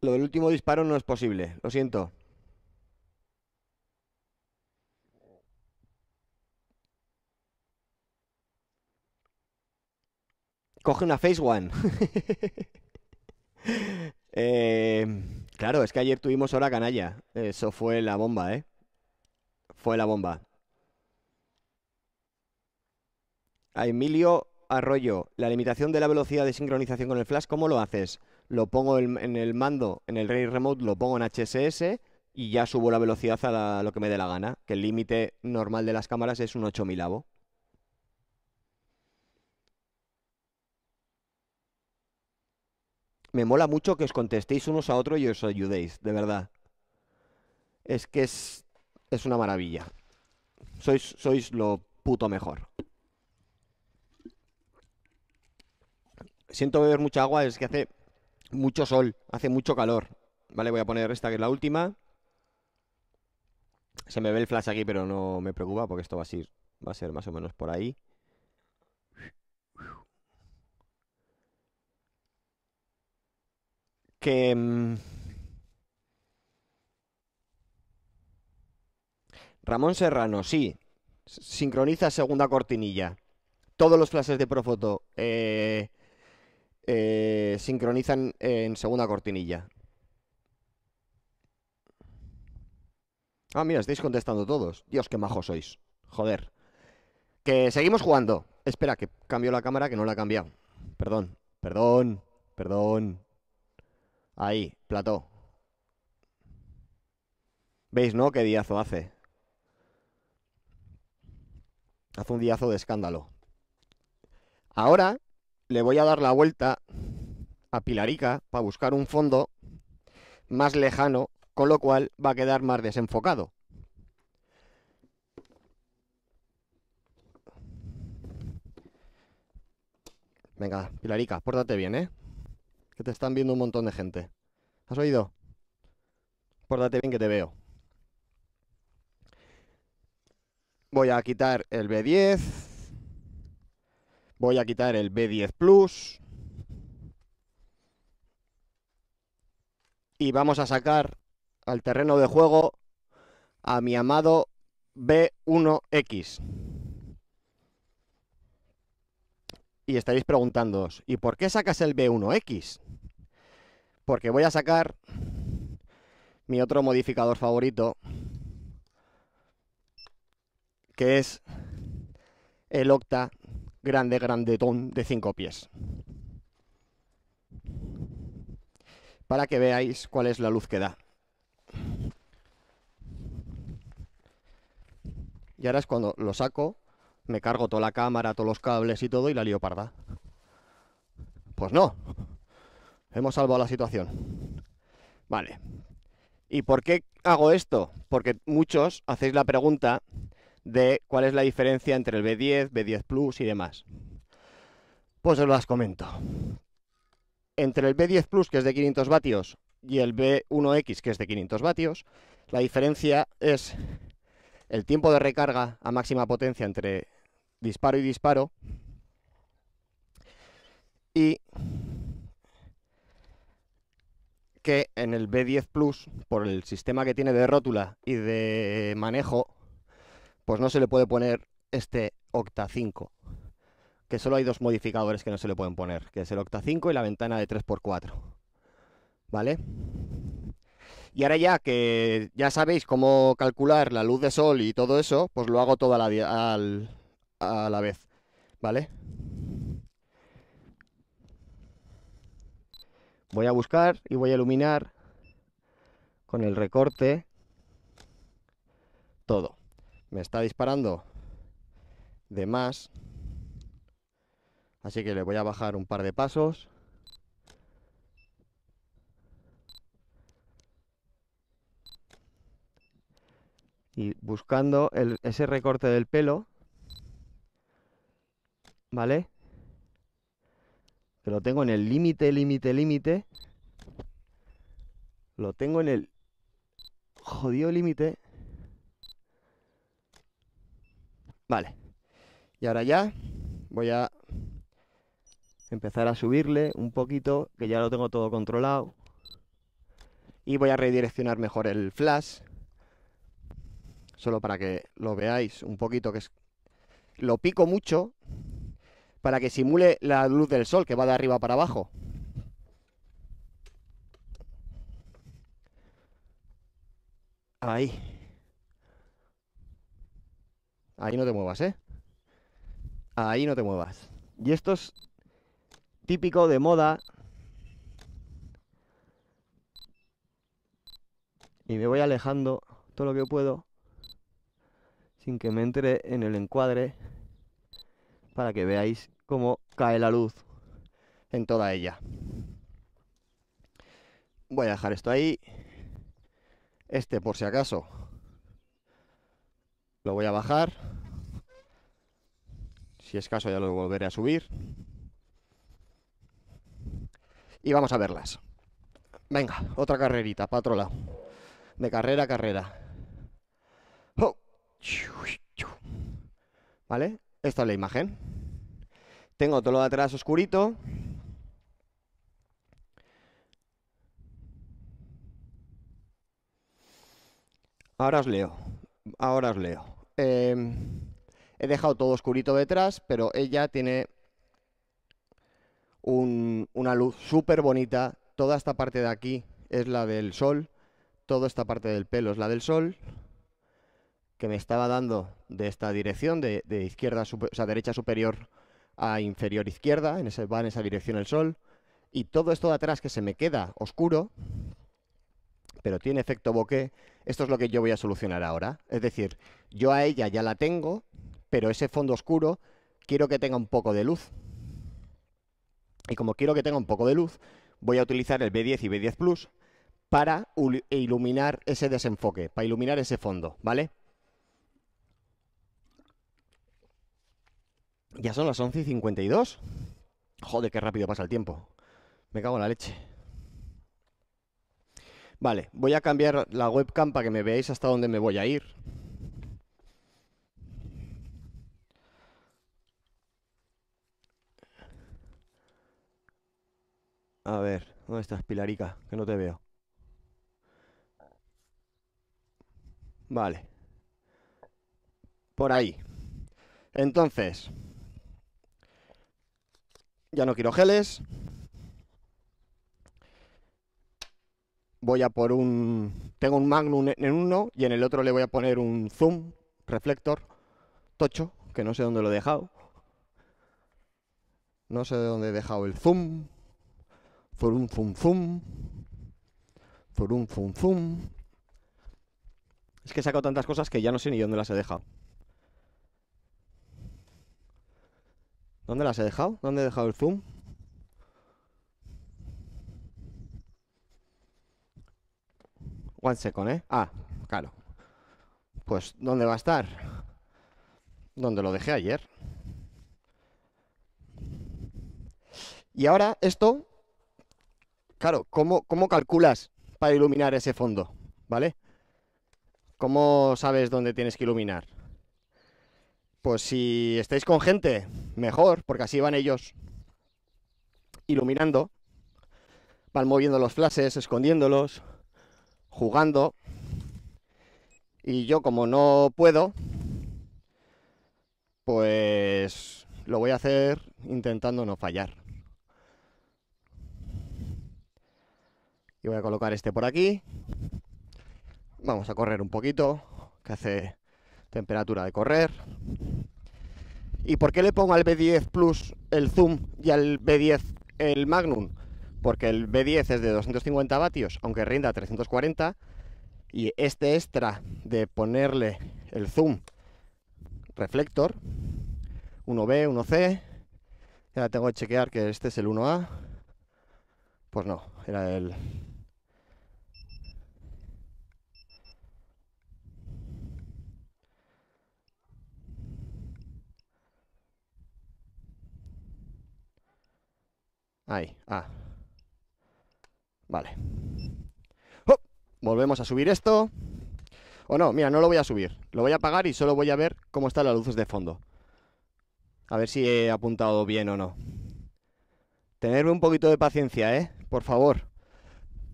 Lo del último disparo no es posible, lo siento. Coge una face One. <laughs> Eh, claro, es que ayer tuvimos hora canalla. Eso fue la bomba, ¿eh? Fue la bomba. A Emilio Arroyo, la limitación de la velocidad de sincronización con el flash, ¿cómo lo haces? Lo pongo en el mando, en el Ray Remote, lo pongo en HSS y ya subo la velocidad a lo que me dé la gana, que el límite normal de las cámaras es un 8000avo. me mola mucho que os contestéis unos a otros y os ayudéis, de verdad. Es que es, es una maravilla. Sois, sois lo puto mejor. Siento beber mucha agua, es que hace mucho sol, hace mucho calor. Vale, voy a poner esta que es la última. Se me ve el flash aquí, pero no me preocupa porque esto va a va a ser más o menos por ahí. Mm, Ramón Serrano, sí. Sincroniza segunda cortinilla. Todos los clases de Profoto eh, eh, sincronizan en segunda cortinilla. Ah, mira, estáis contestando todos. Dios, qué majos sois. Joder. Que seguimos jugando. Espera, que cambio la cámara, que no la he cambiado. Perdón, perdón, perdón. Ahí, plató. ¿Veis, no? Qué diazo hace. Hace un diazo de escándalo. Ahora le voy a dar la vuelta a Pilarica para buscar un fondo más lejano, con lo cual va a quedar más desenfocado. Venga, Pilarica, pórtate bien, ¿eh? que te están viendo un montón de gente. ¿Has oído? Pórtate bien que te veo. Voy a quitar el B10. Voy a quitar el B10 Plus. Y vamos a sacar al terreno de juego a mi amado B1X. Y estaréis preguntándoos, ¿y por qué sacas el B1X? Porque voy a sacar mi otro modificador favorito, que es el octa grande grandetón de cinco pies. Para que veáis cuál es la luz que da. Y ahora es cuando lo saco, me cargo toda la cámara, todos los cables y todo y la leoparda parda. Pues no. Hemos salvado la situación. Vale. ¿Y por qué hago esto? Porque muchos hacéis la pregunta de cuál es la diferencia entre el B10, B10 Plus y demás. Pues os las comento. Entre el B10 Plus, que es de 500 vatios, y el B1X, que es de 500 vatios, la diferencia es el tiempo de recarga a máxima potencia entre disparo y disparo y que en el B10 Plus, por el sistema que tiene de rótula y de manejo, pues no se le puede poner este Octa 5. Que solo hay dos modificadores que no se le pueden poner, que es el Octa 5 y la ventana de 3x4. ¿Vale? Y ahora ya que ya sabéis cómo calcular la luz de sol y todo eso, pues lo hago toda la, a la vez. ¿Vale? voy a buscar y voy a iluminar con el recorte todo. Me está disparando de más. Así que le voy a bajar un par de pasos. Y buscando ese recorte del pelo. ¿Vale? que lo tengo en el límite, límite, límite. Lo tengo en el jodido límite. Vale. Y ahora ya voy a empezar a subirle un poquito, que ya lo tengo todo controlado. Y voy a redireccionar mejor el flash. Solo para que lo veáis un poquito, que Lo pico mucho para que simule la luz del sol que va de arriba para abajo. Ahí. Ahí no te muevas, ¿eh? Ahí no te muevas. Y esto es típico de moda. Y me voy alejando todo lo que puedo sin que me entre en el encuadre para que veáis como cae la luz en toda ella. Voy a dejar esto ahí. Este por si acaso. Lo voy a bajar. Si es caso ya lo volveré a subir. Y vamos a verlas. Venga, otra carrerita, patrola. De carrera a carrera. Oh, vale, esta es la imagen. Tengo todo lo de atrás oscurito. Ahora os leo, ahora os leo. Em, he dejado todo oscurito detrás, pero ella tiene una luz súper bonita. Toda esta parte de aquí es la del sol, toda esta parte del pelo es la del sol, que me estaba dando de esta dirección, de, izquierda, derecha superior a inferior izquierda, en ese, va en esa dirección el sol, y todo esto de atrás que se me queda oscuro, pero tiene efecto bokeh, esto es lo que yo voy a solucionar ahora. Es decir, yo a ella ya la tengo, pero ese fondo oscuro quiero que tenga un poco de luz. Y como quiero que tenga un poco de luz, voy a utilizar el B10 y B10 Plus para e iluminar ese desenfoque, para iluminar ese fondo, ¿vale? Ya son las 11 y 52. Joder, qué rápido pasa el tiempo. Me cago en la leche. Vale, voy a cambiar la webcam para que me veáis hasta dónde me voy a ir. A ver, ¿dónde estás, Pilarica? Que no te veo. Vale. Por ahí. Entonces, ya no quiero geles. Voy a por un... Tengo un magnum en uno y en el otro le voy a poner un zoom, reflector, tocho, que no sé dónde lo he dejado. No sé de dónde he dejado el zoom. Zoom, zoom, zoom. por zoom. Es que he sacado tantas cosas que ya no sé ni dónde las he dejado. ¿Dónde las he dejado? ¿Dónde he dejado el zoom? One second, ¿eh? Ah, claro. Pues, ¿dónde va a estar? Donde lo dejé ayer. Y ahora esto, claro, ¿cómo, cómo calculas para iluminar ese fondo? ¿Vale? ¿Cómo sabes dónde tienes que iluminar? pues si estáis con gente, mejor, porque así van ellos iluminando, van moviendo los flashes, escondiéndolos, jugando. Y yo como no puedo, pues lo voy a hacer intentando no fallar. Y voy a colocar este por aquí. Vamos a correr un poquito, que hace temperatura de correr. ¿Y por qué le pongo al B10 Plus el zoom y al B10 el Magnum? Porque el B10 es de 250 vatios, aunque rinda 340, y este extra de ponerle el zoom reflector, 1B, 1C, ya tengo que chequear que este es el 1A, pues no, era el, Ahí, ah. Vale. Volvemos a subir esto. O no, mira, no lo voy a subir. Lo voy a apagar y solo voy a ver cómo están las luces de fondo. A ver si he apuntado bien o no. Tenerme un poquito de paciencia, ¿eh? Por favor.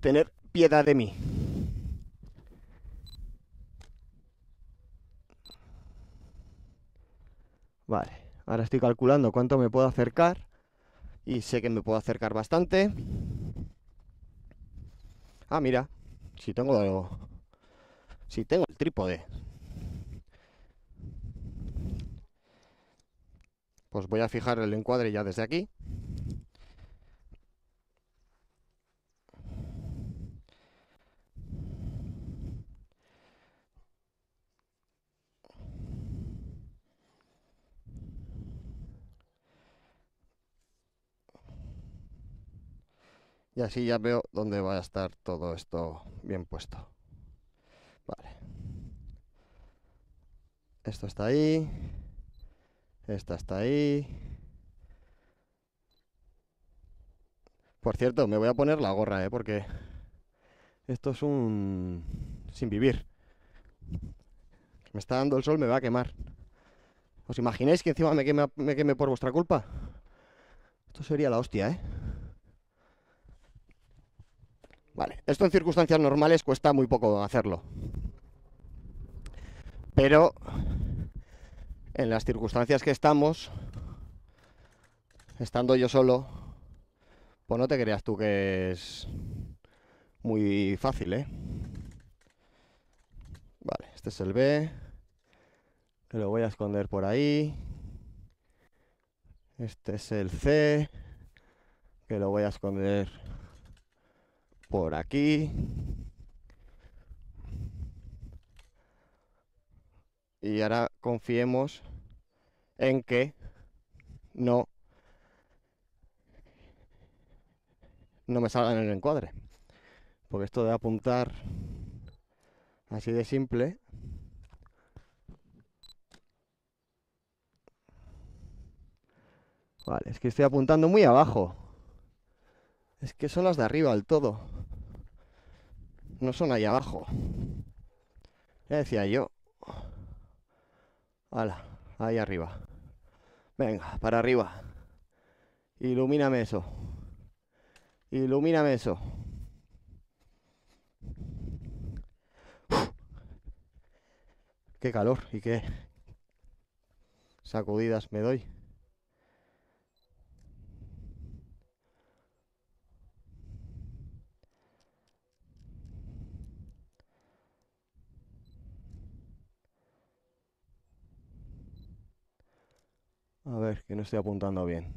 Tener piedad de mí. Vale, ahora estoy calculando cuánto me puedo acercar. Y sé que me puedo acercar bastante. Ah, mira. Si tengo Si tengo el trípode. Pues voy a fijar el encuadre ya desde aquí. y así ya veo dónde va a estar todo esto bien puesto vale esto está ahí esta está ahí por cierto me voy a poner la gorra ¿eh? porque esto es un sin vivir me está dando el sol me va a quemar ¿os imagináis que encima me queme, me queme por vuestra culpa? esto sería la hostia ¿eh? Vale, esto en circunstancias normales cuesta muy poco hacerlo. Pero en las circunstancias que estamos, estando yo solo, pues no te creas tú que es muy fácil, ¿eh? Vale, este es el B. que Lo voy a esconder por ahí. Este es el C. Que lo voy a esconder por aquí. Y ahora confiemos en que no, no me salgan en el encuadre. Porque esto de apuntar así de simple Vale, es que estoy apuntando muy abajo. Es que son las de arriba al todo. No son ahí abajo. decía yo. Hala, ahí arriba. Venga, para arriba. Ilumíname eso. Ilumíname eso. Qué calor y qué sacudidas me doy. A ver, que no estoy apuntando bien.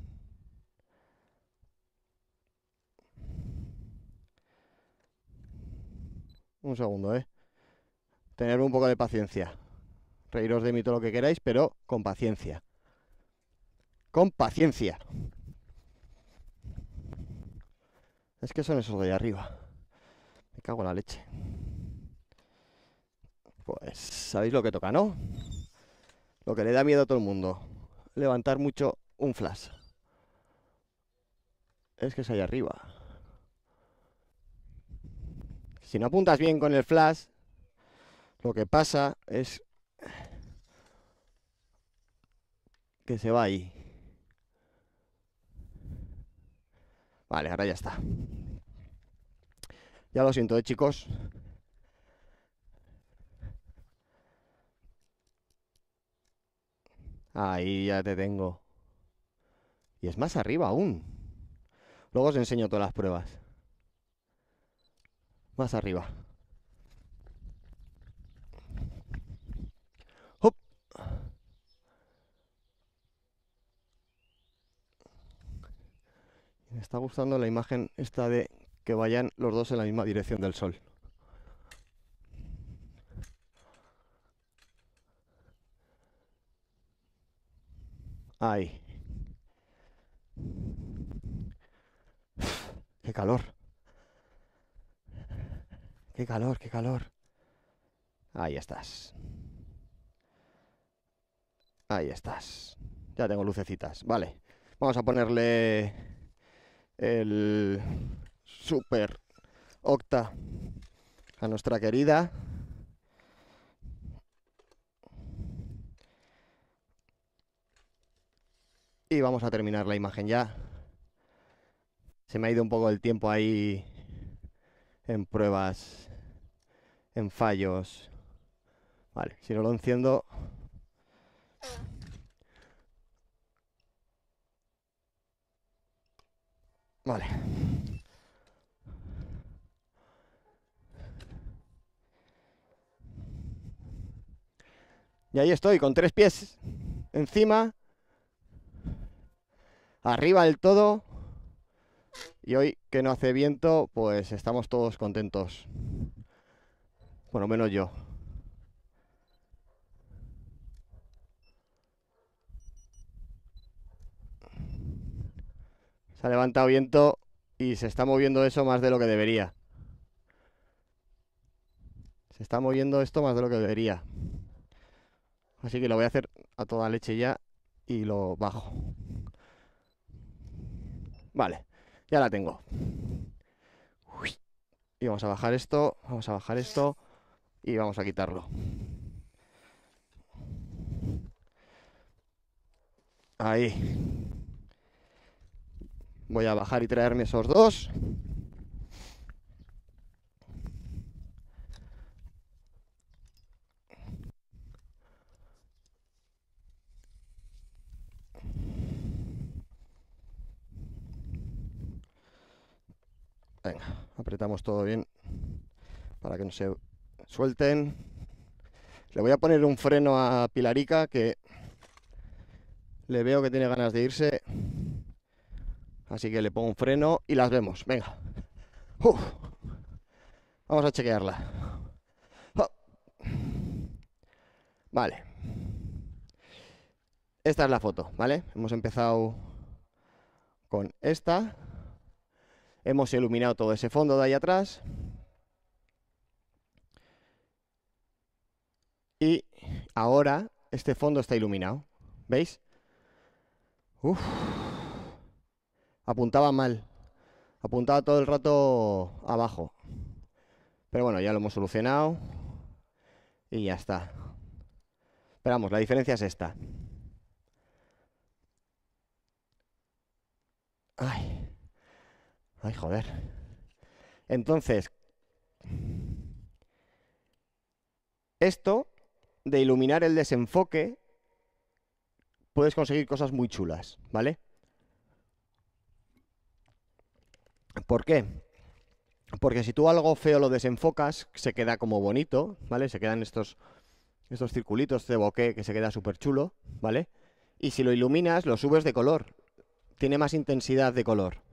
Un segundo, ¿eh? Tener un poco de paciencia. Reíros de mí todo lo que queráis, pero con paciencia. Con paciencia. Es que son esos de allá arriba. Me cago en la leche. Pues sabéis lo que toca, ¿no? Lo que le da miedo a todo el mundo levantar mucho un flash. Es que es ahí arriba. Si no apuntas bien con el flash, lo que pasa es que se va ahí. Vale, ahora ya está. Ya lo siento, eh, chicos. Ahí ya te tengo. Y es más arriba aún. Luego os enseño todas las pruebas. Más arriba. ¡Hop! Me está gustando la imagen esta de que vayan los dos en la misma dirección del sol. Ay, Qué calor. Qué calor, qué calor. Ahí estás. Ahí estás. Ya tengo lucecitas. Vale. Vamos a ponerle el super octa a nuestra querida y vamos a terminar la imagen ya. Se me ha ido un poco el tiempo ahí en pruebas, en fallos. Vale, si no lo enciendo... Vale. Y ahí estoy, con tres pies encima arriba del todo. Y hoy que no hace viento, pues estamos todos contentos. por lo menos yo. Se ha levantado viento y se está moviendo eso más de lo que debería. Se está moviendo esto más de lo que debería. Así que lo voy a hacer a toda leche ya y lo bajo. Vale, ya la tengo. Y vamos a bajar esto, vamos a bajar esto y vamos a quitarlo. Ahí. Voy a bajar y traerme esos dos. Venga, apretamos todo bien para que no se suelten. Le voy a poner un freno a Pilarica que le veo que tiene ganas de irse. Así que le pongo un freno y las vemos. Venga. Vamos a chequearla. Oh. Vale. Esta es la foto, ¿vale? Hemos empezado con esta. Hemos iluminado todo ese fondo de ahí atrás. Y ahora este fondo está iluminado. ¿Veis? Apuntaba mal. Apuntaba todo el rato abajo. Pero bueno, ya lo hemos solucionado. Y ya está. Esperamos, la diferencia es esta. Ay. Ay, joder. Entonces, esto de iluminar el desenfoque, puedes conseguir cosas muy chulas, ¿vale? ¿Por qué? Porque si tú algo feo lo desenfocas, se queda como bonito, ¿vale? Se quedan estos, estos circulitos de bokeh que se queda súper chulo, ¿vale? Y si lo iluminas, lo subes de color. Tiene más intensidad de color,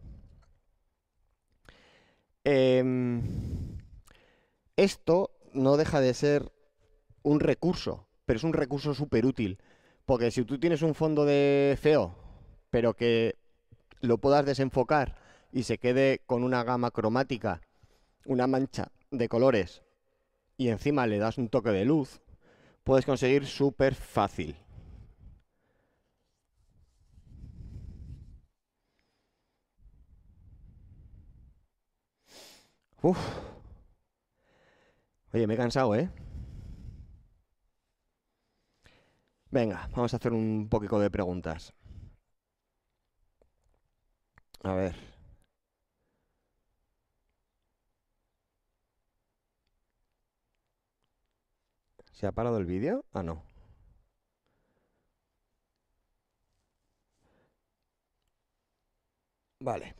Em, esto no deja de ser un recurso, pero es un recurso súper útil. Porque si tú tienes un fondo de feo, pero que lo puedas desenfocar y se quede con una gama cromática, una mancha de colores, y encima le das un toque de luz, puedes conseguir súper fácil. Uf. Oye, me he cansado, ¿eh? Venga, vamos a hacer un poquito de preguntas. A ver. ¿Se ha parado el vídeo? Ah, no. Vale.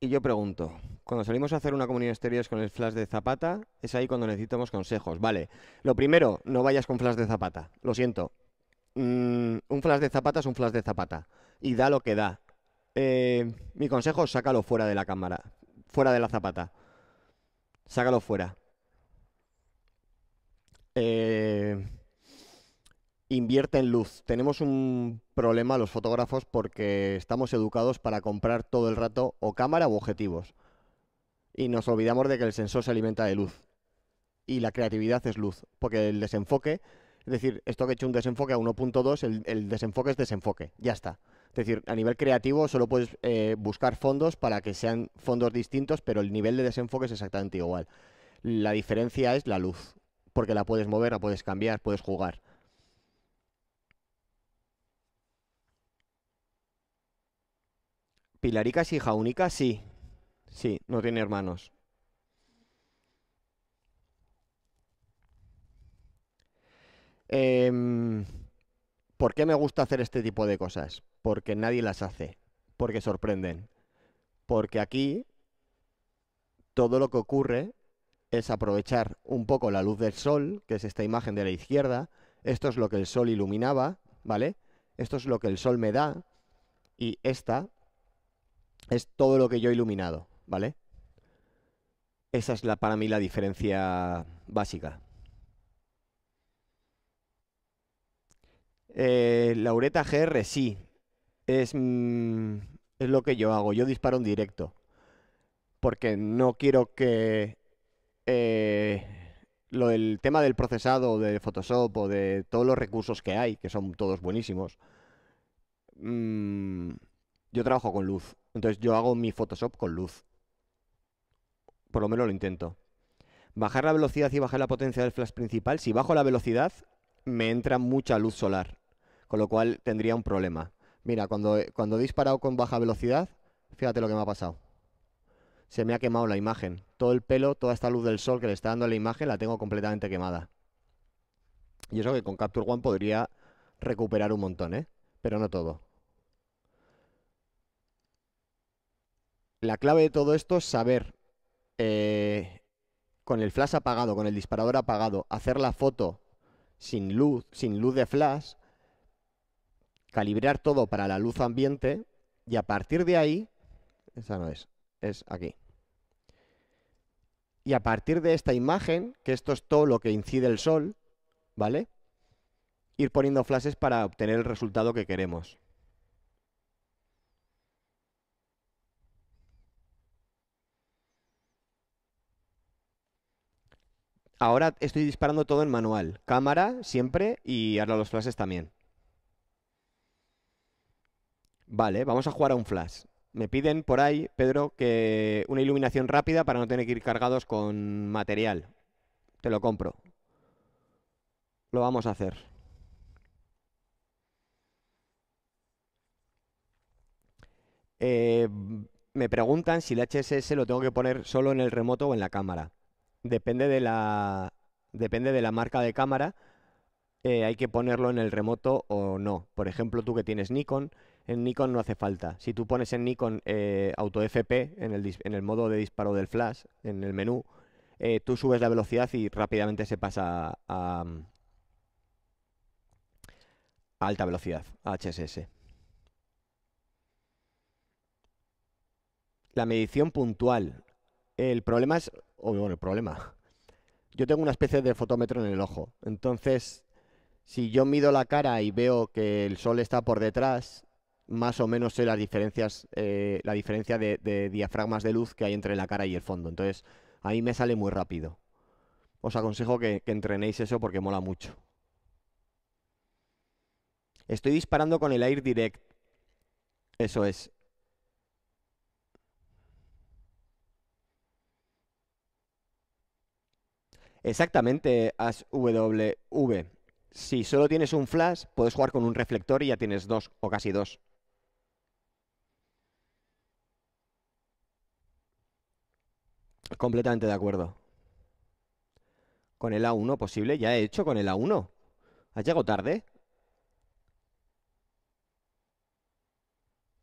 Y yo pregunto. Cuando salimos a hacer una comunidad exterior con el flash de zapata, es ahí cuando necesitamos consejos. Vale, lo primero, no vayas con flash de zapata. Lo siento. Mm, un flash de zapata es un flash de zapata. Y da lo que da. Eh, mi consejo es sácalo fuera de la cámara. Fuera de la zapata. Sácalo fuera. Eh, invierte en luz. Tenemos un problema los fotógrafos porque estamos educados para comprar todo el rato o cámara o objetivos y nos olvidamos de que el sensor se alimenta de luz. Y la creatividad es luz, porque el desenfoque, es decir, esto que he hecho un desenfoque a 1.2, el, el, desenfoque es desenfoque, ya está. Es decir, a nivel creativo solo puedes eh, buscar fondos para que sean fondos distintos, pero el nivel de desenfoque es exactamente igual. La diferencia es la luz, porque la puedes mover, la puedes cambiar, puedes jugar. pilarica hija única sí. Sí, no tiene hermanos. Em, ¿Por qué me gusta hacer este tipo de cosas? Porque nadie las hace, porque sorprenden, porque aquí todo lo que ocurre es aprovechar un poco la luz del sol, que es esta imagen de la izquierda, esto es lo que el sol iluminaba, ¿vale? Esto es lo que el sol me da y esta es todo lo que yo he iluminado. ¿vale? Esa es la, para mí la diferencia básica. Eh, Laureta la GR sí, mm, es, lo que yo hago, yo disparo en directo, porque no quiero que eh, lo, el tema del procesado de Photoshop o de todos los recursos que hay, que son todos buenísimos, mm, yo trabajo con luz, entonces yo hago mi Photoshop con luz por lo menos lo intento. Bajar la velocidad y bajar la potencia del flash principal, si bajo la velocidad, me entra mucha luz solar, con lo cual tendría un problema. Mira, cuando, cuando he disparado con baja velocidad, fíjate lo que me ha pasado. Se me ha quemado la imagen. Todo el pelo, toda esta luz del sol que le está dando a la imagen, la tengo completamente quemada. Y eso que con Capture One podría recuperar un montón, ¿eh? Pero no todo. La clave de todo esto es saber eh, con el flash apagado, con el disparador apagado, hacer la foto sin luz, sin luz de flash, calibrar todo para la luz ambiente y a partir de ahí, esa no es, es aquí. Y a partir de esta imagen, que esto es todo lo que incide el sol, ¿vale? Ir poniendo flashes para obtener el resultado que queremos. Ahora estoy disparando todo en manual. Cámara, siempre, y ahora los flashes también. Vale, vamos a jugar a un flash. Me piden por ahí, Pedro, que una iluminación rápida para no tener que ir cargados con material. Te lo compro. Lo vamos a hacer. Eh, me preguntan si el HSS lo tengo que poner solo en el remoto o en la cámara depende de la, depende de la marca de cámara, eh, hay que ponerlo en el remoto o no. Por ejemplo, tú que tienes Nikon, en Nikon no hace falta. Si tú pones en Nikon eh, auto FP, en el, en el, modo de disparo del flash, en el menú, eh, tú subes la velocidad y rápidamente se pasa a, mm, alta velocidad, HSS. La medición puntual. El problema es o bueno, el problema. Yo tengo una especie de fotómetro en el ojo. Entonces, si yo mido la cara y veo que el sol está por detrás, más o menos sé las diferencias, eh, la diferencia de, diafragmas de luz que hay entre la cara y el fondo. Entonces, ahí me sale muy rápido. Os aconsejo que, que entrenéis eso porque mola mucho. Estoy disparando con el air direct. Eso es. Exactamente, wv Si solo tienes un flash, puedes jugar con un reflector y ya tienes dos, o casi dos. Completamente de acuerdo. Con el A1 posible, ya he hecho con el A1. ¿Has llegado tarde?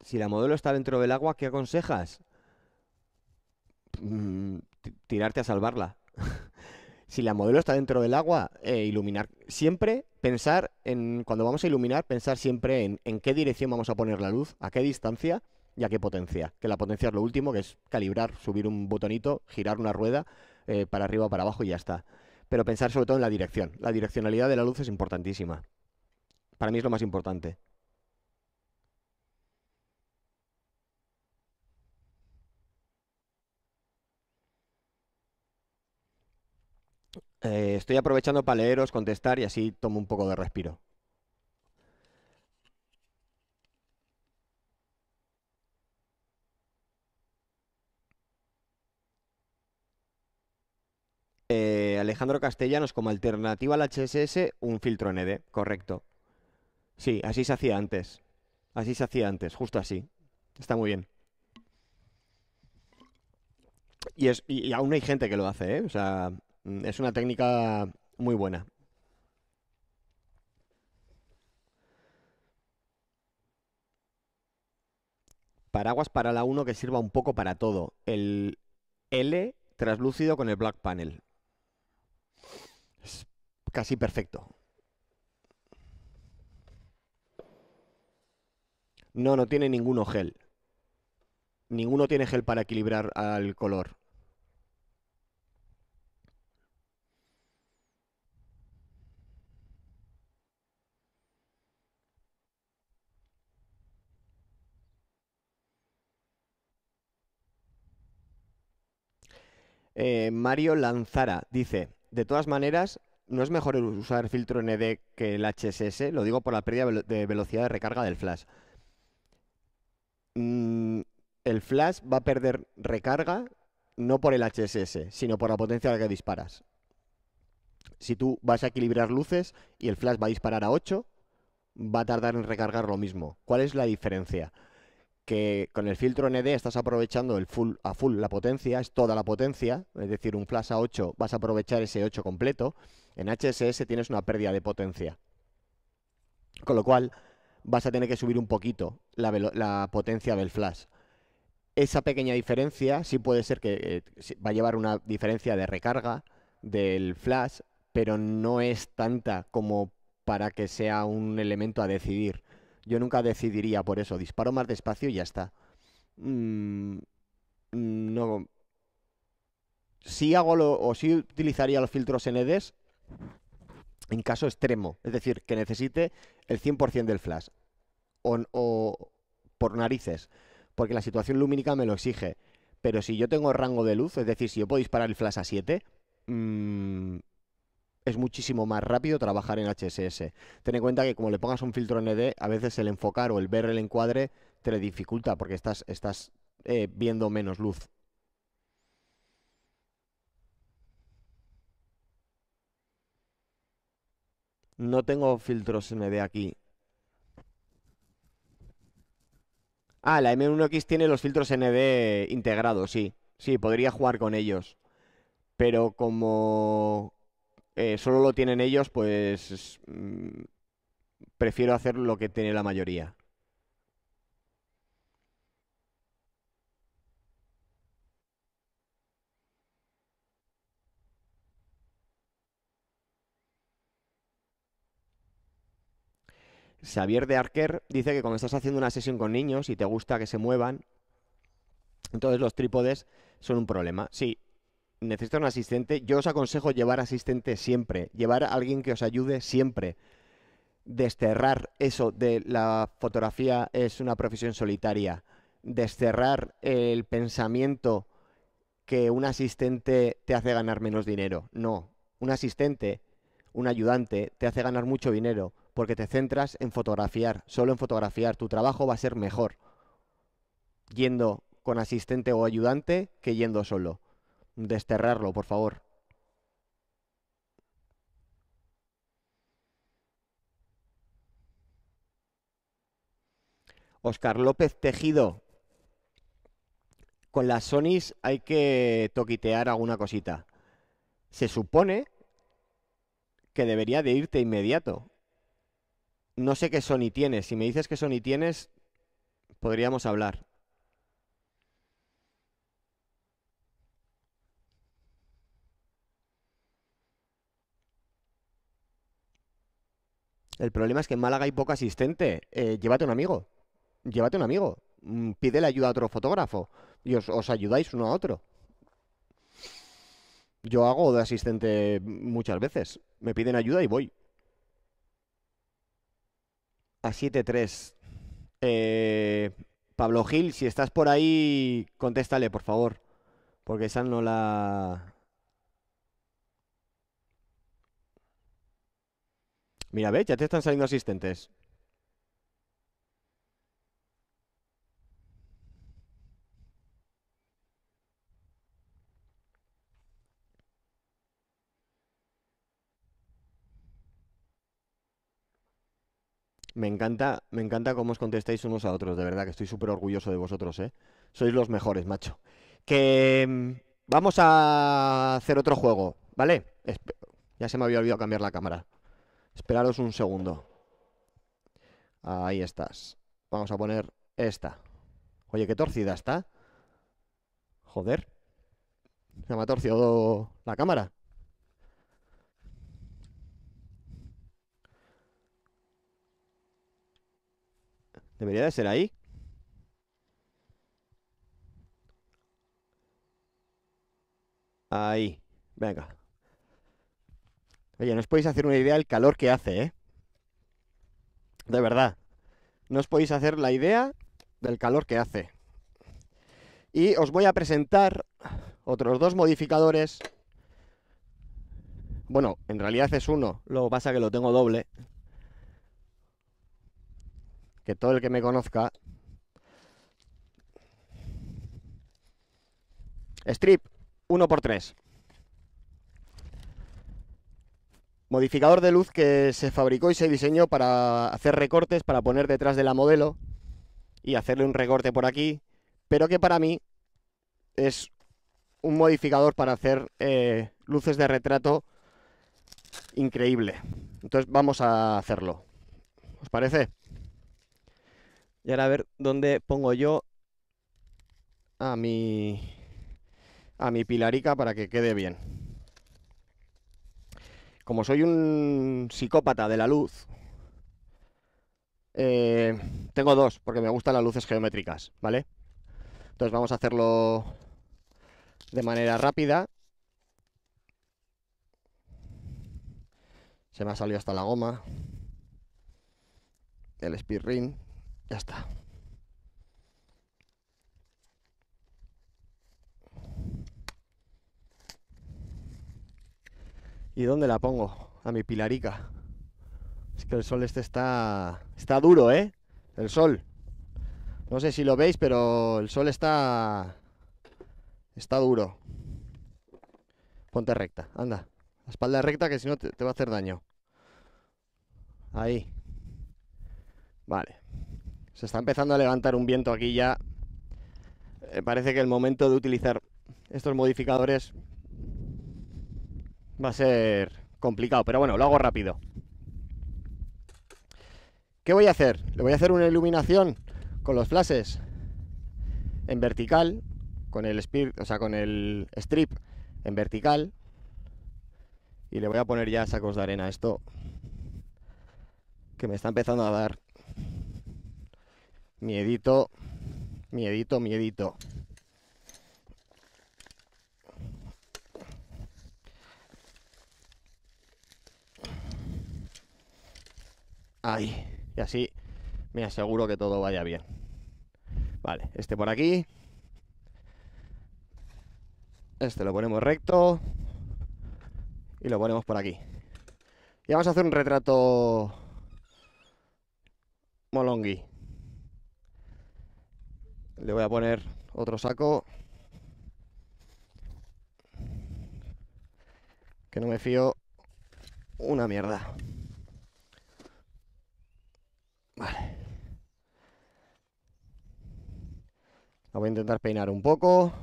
Si la modelo está dentro del agua, ¿qué aconsejas? Mm, tirarte a salvarla. <laughs> si la modelo está dentro del agua, eh, iluminar siempre, pensar en, cuando vamos a iluminar, pensar siempre en, en qué dirección vamos a poner la luz, a qué distancia y a qué potencia. Que la potencia es lo último, que es calibrar, subir un botonito, girar una rueda eh, para arriba o para abajo y ya está. Pero pensar sobre todo en la dirección. La direccionalidad de la luz es importantísima. Para mí es lo más importante. Eh, estoy aprovechando para leeros, contestar y así tomo un poco de respiro. Eh, Alejandro Castellanos, como alternativa al HSS, un filtro ND, correcto. Sí, así se hacía antes. Así se hacía antes, justo así. Está muy bien. Y, aún hay gente que lo hace, ¿eh? O sea, Mm, es una técnica muy buena. Paraguas para la 1 que sirva un poco para todo. El L translúcido con el black panel. Es casi perfecto. No, no tiene ninguno gel. Ninguno tiene gel para equilibrar al color. Eh, Mario Lanzara dice, de todas maneras, ¿no es mejor usar filtro ND que el HSS? Lo digo por la pérdida de velocidad de recarga del flash. Mm, el flash va a perder recarga no por el HSS, sino por la potencia de la que disparas. Si tú vas a equilibrar luces y el flash va a disparar a 8, va a tardar en recargar lo mismo. ¿Cuál es la diferencia? que con el filtro ND estás aprovechando el full, a full la potencia, es toda la potencia, es decir, un flash a 8 vas a aprovechar ese 8 completo, en HSS tienes una pérdida de potencia. Con lo cual vas a tener que subir un poquito la, potencia del flash. Esa pequeña diferencia sí puede ser que eh, va a llevar una diferencia de recarga del flash, pero no es tanta como para que sea un elemento a decidir yo nunca decidiría por eso. Disparo más despacio y ya está. Mm, mm, no. Sí hago lo, o sí utilizaría los filtros EDES en caso extremo. Es decir, que necesite el 100% del flash. O, o por narices. Porque la situación lumínica me lo exige. Pero si yo tengo rango de luz, es decir, si yo puedo disparar el flash a 7, mmm, es muchísimo más rápido trabajar en HSS. Ten en cuenta que como le pongas un filtro ND, a veces el enfocar o el ver el encuadre te le dificulta porque estás, estás eh, viendo menos luz. No tengo filtros ND aquí. Ah, la M1X tiene los filtros ND integrados, sí. Sí, podría jugar con ellos. Pero como eh, solo lo tienen ellos, pues mm, prefiero hacer lo que tiene la mayoría. Xavier de Arquer dice que cuando estás haciendo una sesión con niños y te gusta que se muevan, entonces los trípodes son un problema. Sí, Necesita un asistente, yo os aconsejo llevar asistente siempre, llevar a alguien que os ayude siempre. Desterrar eso de la fotografía es una profesión solitaria. Desterrar el pensamiento que un asistente te hace ganar menos dinero. No, un asistente, un ayudante, te hace ganar mucho dinero porque te centras en fotografiar, solo en fotografiar. Tu trabajo va a ser mejor yendo con asistente o ayudante que yendo solo. Desterrarlo, por favor. Oscar López Tejido. Con las Sonys hay que toquitear alguna cosita. Se supone que debería de irte inmediato. No sé qué Sony tienes. Si me dices qué Sony tienes, podríamos hablar. El problema es que en Málaga hay poco asistente. Eh, llévate un amigo. Llévate un amigo. Mm, pídele ayuda a otro fotógrafo. Y os, ayudáis uno a otro. Yo hago de asistente muchas veces. Me piden ayuda y voy. A 7-3. Eh, Pablo Gil, si estás por ahí, contéstale, por favor. Porque esa no la, Mira, ve, ya te están saliendo asistentes. Me encanta, me encanta cómo os contestáis unos a otros, de verdad que estoy súper orgulloso de vosotros, ¿eh? Sois los mejores, macho. Que mm, vamos a hacer otro juego, ¿vale? Ya se me había olvidado cambiar la cámara. Esperaros un segundo. Ahí estás. Vamos a poner esta. Oye, qué torcida está. Joder. Se me ha torcido la cámara. Debería de ser ahí. Ahí. Venga. Oye, no os podéis hacer una idea del calor que hace, ¿eh? De verdad. No os podéis hacer la idea del calor que hace. Y os voy a presentar otros dos modificadores. Bueno, en realidad es uno, lo pasa que lo tengo doble. Que todo el que me conozca... Strip, 1x3. Modificador de luz que se fabricó y se diseñó para hacer recortes, para poner detrás de la modelo y hacerle un recorte por aquí, pero que para mí es un modificador para hacer eh, luces de retrato increíble. Entonces vamos a hacerlo. ¿Os parece? Y ahora a ver dónde pongo yo a mi a mi pilarica para que quede bien como soy un psicópata de la luz, eh, tengo dos, porque me gustan las luces geométricas, ¿vale? Entonces vamos a hacerlo de manera rápida. Se me ha salido hasta la goma. El speed ring. Ya está. ¿Y dónde la pongo? A mi pilarica. Es que el sol este está... Está duro, ¿eh? El sol. No sé si lo veis, pero el sol está... Está duro. Ponte recta, anda. espalda recta que si no te, va a hacer daño. Ahí. Vale. Se está empezando a levantar un viento aquí ya. Eh, parece que el momento de utilizar estos modificadores Va a ser complicado, pero bueno, lo hago rápido. ¿Qué voy a hacer? Le voy a hacer una iluminación con los flashes en vertical, con el, o sea, con el strip en vertical. Y le voy a poner ya sacos de arena esto. Que me está empezando a dar miedito, miedito, miedito. ahí. Y así me aseguro que todo vaya bien. Vale, este por aquí. Este lo ponemos recto. Y lo ponemos por aquí. Y vamos a hacer un retrato molongui. Le voy a poner otro saco. Que no me fío una mierda. Vale. voy a intentar peinar un poco.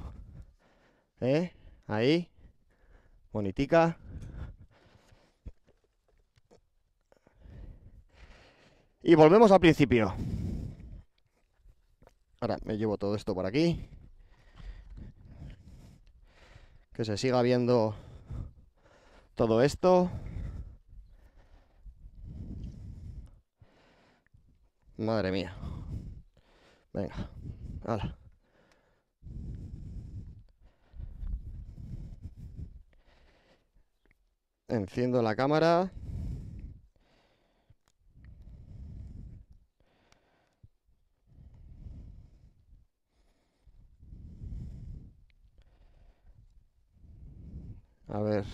¿eh? Ahí. Bonitica. Y volvemos al principio. Ahora me llevo todo esto por aquí. Que se siga viendo todo esto. Madre mía. Venga. Hala. Enciendo la cámara. A ver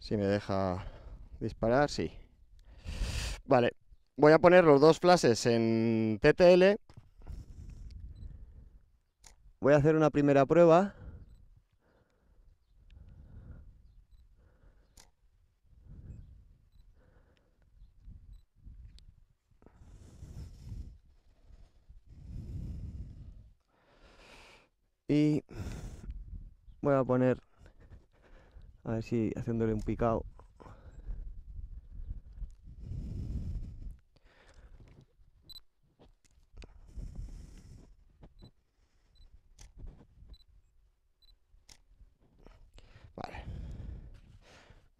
si me deja disparar. Sí. Vale. Voy a poner los dos flashes en TTL. Voy a hacer una primera prueba. Y voy a poner, a ver si haciéndole un picado.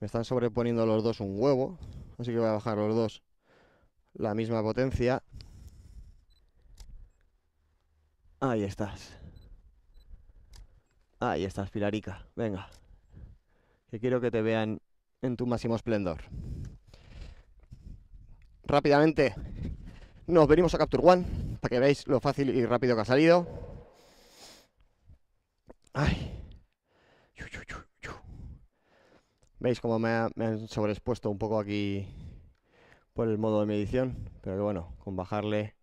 Me están sobreponiendo los dos un huevo. Así que voy a bajar los dos la misma potencia. Ahí estás. Ahí estás, Pilarica. Venga. Que quiero que te vean en tu máximo esplendor. Rápidamente nos venimos a Capture One para que veáis lo fácil y rápido que ha salido. Ay. Veis cómo me, han sobreexpuesto un poco aquí por el modo de medición, pero bueno, con bajarle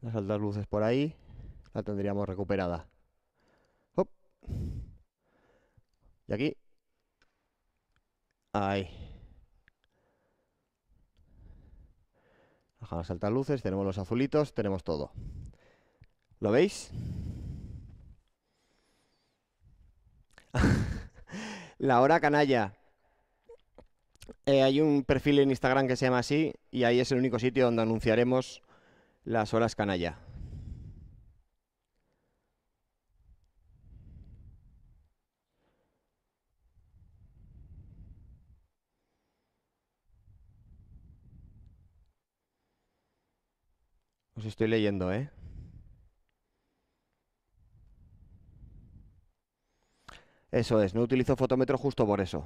las altas luces por ahí, la tendríamos recuperada. Y aquí. Ahí. Bajamos altas luces, tenemos los azulitos, tenemos todo. ¿Lo veis? <laughs> la hora canalla. Eh, hay un perfil en Instagram que se llama así y ahí es el único sitio donde anunciaremos las horas canalla. Os estoy leyendo, ¿eh? Eso es, no utilizo fotómetro justo por eso.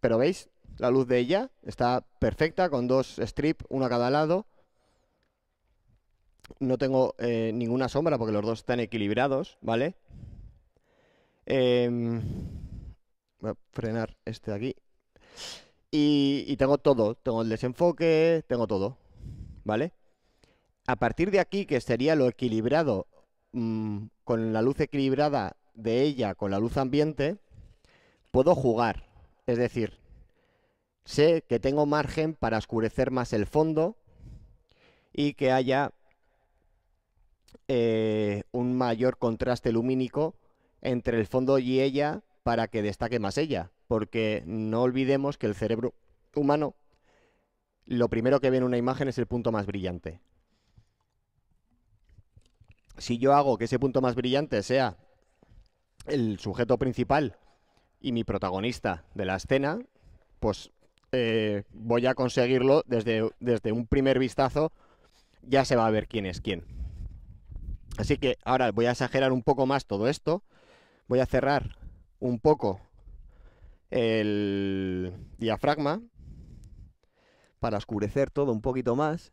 Pero veis, la luz de ella está perfecta, con dos strips, uno a cada lado. No tengo eh, ninguna sombra porque los dos están equilibrados, ¿vale? Em, voy a frenar este de aquí. Y, tengo todo, tengo el desenfoque, tengo todo, ¿vale? A partir de aquí, que sería lo equilibrado, mm, con la luz equilibrada de ella, con la luz ambiente, puedo jugar. Es decir, sé que tengo margen para oscurecer más el fondo y que haya eh, un mayor contraste lumínico entre el fondo y ella para que destaque más ella. Porque no olvidemos que el cerebro humano lo primero que ve en una imagen es el punto más brillante. Si yo hago que ese punto más brillante sea el sujeto principal y mi protagonista de la escena, pues eh, voy a conseguirlo desde, desde un primer vistazo, ya se va a ver quién es quién. Así que ahora voy a exagerar un poco más todo esto, voy a cerrar un poco el diafragma para oscurecer todo un poquito más.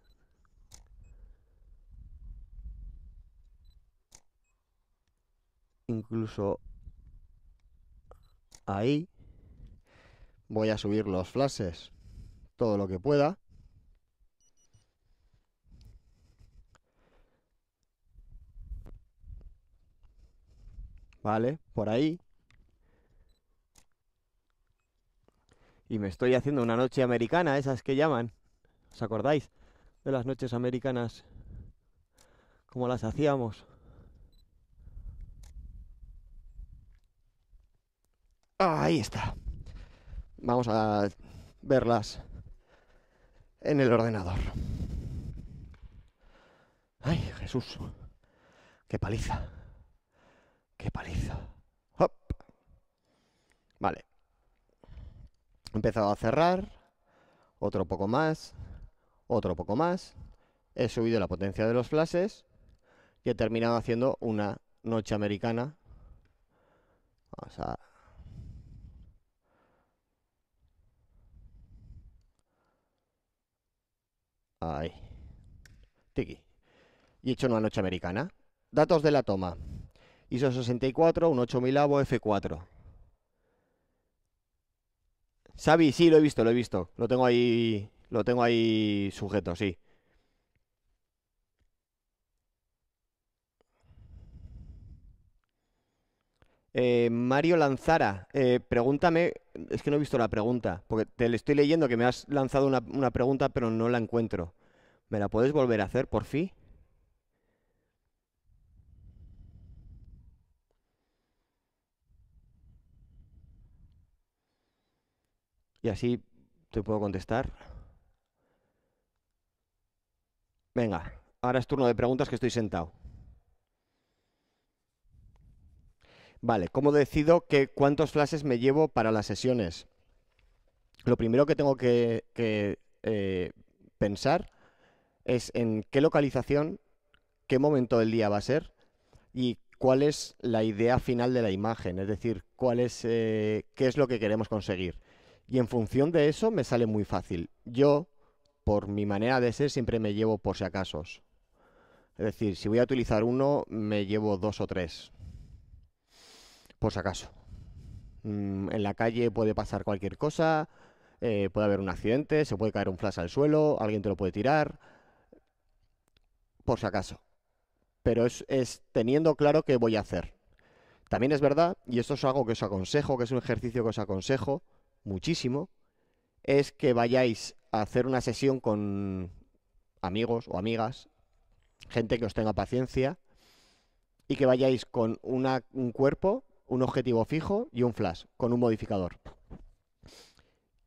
Incluso ahí. Voy a subir los flashes todo lo que pueda. Vale, por ahí. Y me estoy haciendo una noche americana, esas que llaman. ¿Os acordáis de las noches americanas? Como las hacíamos. Ahí está. Vamos a verlas en el ordenador. Ay, Jesús. Qué paliza. Qué paliza. Hop. Vale. He empezado a cerrar. Otro poco más. Otro poco más. He subido la potencia de los flashes. Y he terminado haciendo una noche americana. Vamos a Ahí. Tiki. Y he hecho una noche americana. Datos de la toma. ISO 64, un 8000 avo F4. Xavi, sí, lo he visto, lo he visto. Lo tengo ahí, lo tengo ahí sujeto, sí. Eh, Mario Lanzara, eh, pregúntame, es que no he visto la pregunta, porque te le estoy leyendo que me has lanzado una, una pregunta, pero no la encuentro. ¿Me la puedes volver a hacer, por fin? Y así te puedo contestar. Venga, ahora es turno de preguntas que estoy sentado. Vale, ¿cómo decido que cuántos flashes me llevo para las sesiones? Lo primero que tengo que, eh, pensar es en qué localización, qué momento del día va a ser y cuál es la idea final de la imagen, es decir, cuál es, eh, qué es lo que queremos conseguir. Y en función de eso me sale muy fácil. Yo, por mi manera de ser, siempre me llevo por si acaso. Es decir, si voy a utilizar uno, me llevo dos o tres por si acaso. Mm, en la calle puede pasar cualquier cosa, eh, puede haber un accidente, se puede caer un flash al suelo, alguien te lo puede tirar, por si acaso. Pero es, teniendo claro qué voy a hacer. También es verdad, y esto es algo que os aconsejo, que es un ejercicio que os aconsejo muchísimo, es que vayáis a hacer una sesión con amigos o amigas, gente que os tenga paciencia, y que vayáis con un cuerpo un objetivo fijo y un flash con un modificador.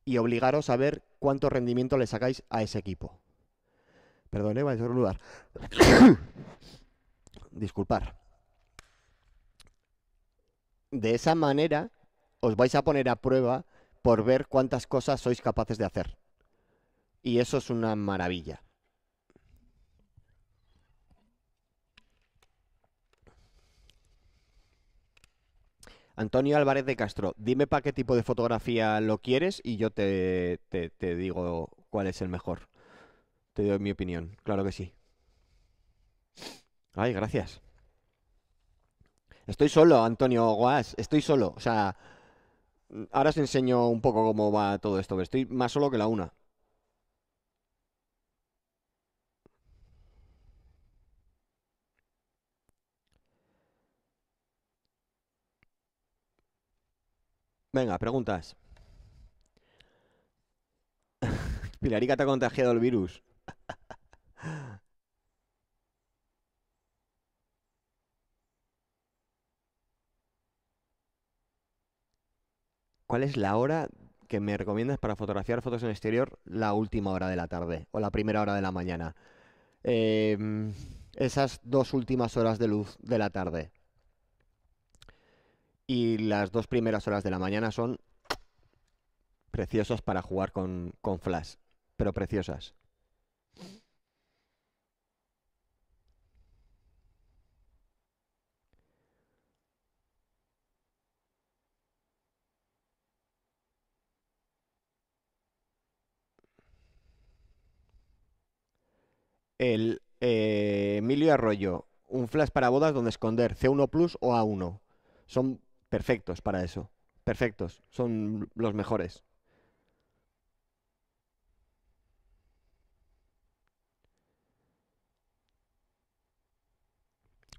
Y obligaros a ver cuánto rendimiento le sacáis a ese equipo. Perdón, vais a lugar. Disculpar. De esa manera os vais a poner a prueba por ver cuántas cosas sois capaces de hacer. Y eso es una maravilla. Antonio Álvarez de Castro, dime para qué tipo de fotografía lo quieres y yo te, digo cuál es el mejor. Te doy mi opinión, claro que sí. Ay, gracias. Estoy solo, Antonio Guas, estoy solo. O sea, ahora os enseño un poco cómo va todo esto. Pero estoy más solo que la una. Venga, preguntas. <laughs> Pilarica te ha contagiado el virus. ¿Cuál es la hora que me recomiendas para fotografiar fotos en exterior? La última hora de la tarde o la primera hora de la mañana. Em, esas dos últimas horas de luz de la tarde. Y las dos primeras horas de la mañana son preciosas para jugar con, Flash, pero preciosas. el eh, Emilio Arroyo, un flash para bodas donde esconder C1 Plus o A1. Son perfectos para eso. Perfectos. Son los mejores.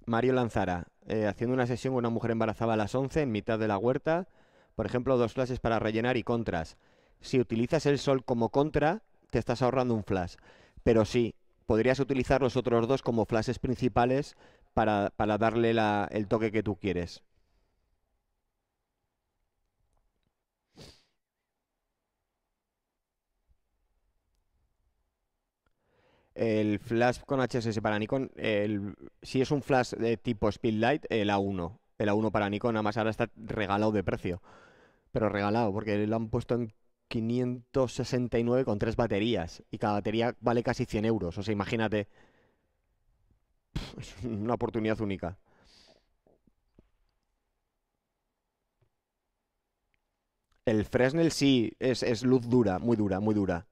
Mario Lanzara, eh, haciendo una sesión con una mujer embarazada a las 11 en mitad de la huerta. Por ejemplo, dos flashes para rellenar y contras. Si utilizas el sol como contra, te estás ahorrando un flash. Pero sí, podrías utilizar los otros dos como flashes principales para, darle el toque que tú quieres. El flash con HSS para Nikon, si es un flash de tipo Speedlight, el A1. El A1 para Nikon, además ahora está regalado de precio. Pero regalado, porque lo han puesto en 569 con tres baterías. Y cada batería vale casi 100 euros. O sea, imagínate. Es una oportunidad única. El Fresnel sí, es luz dura, muy dura, muy dura.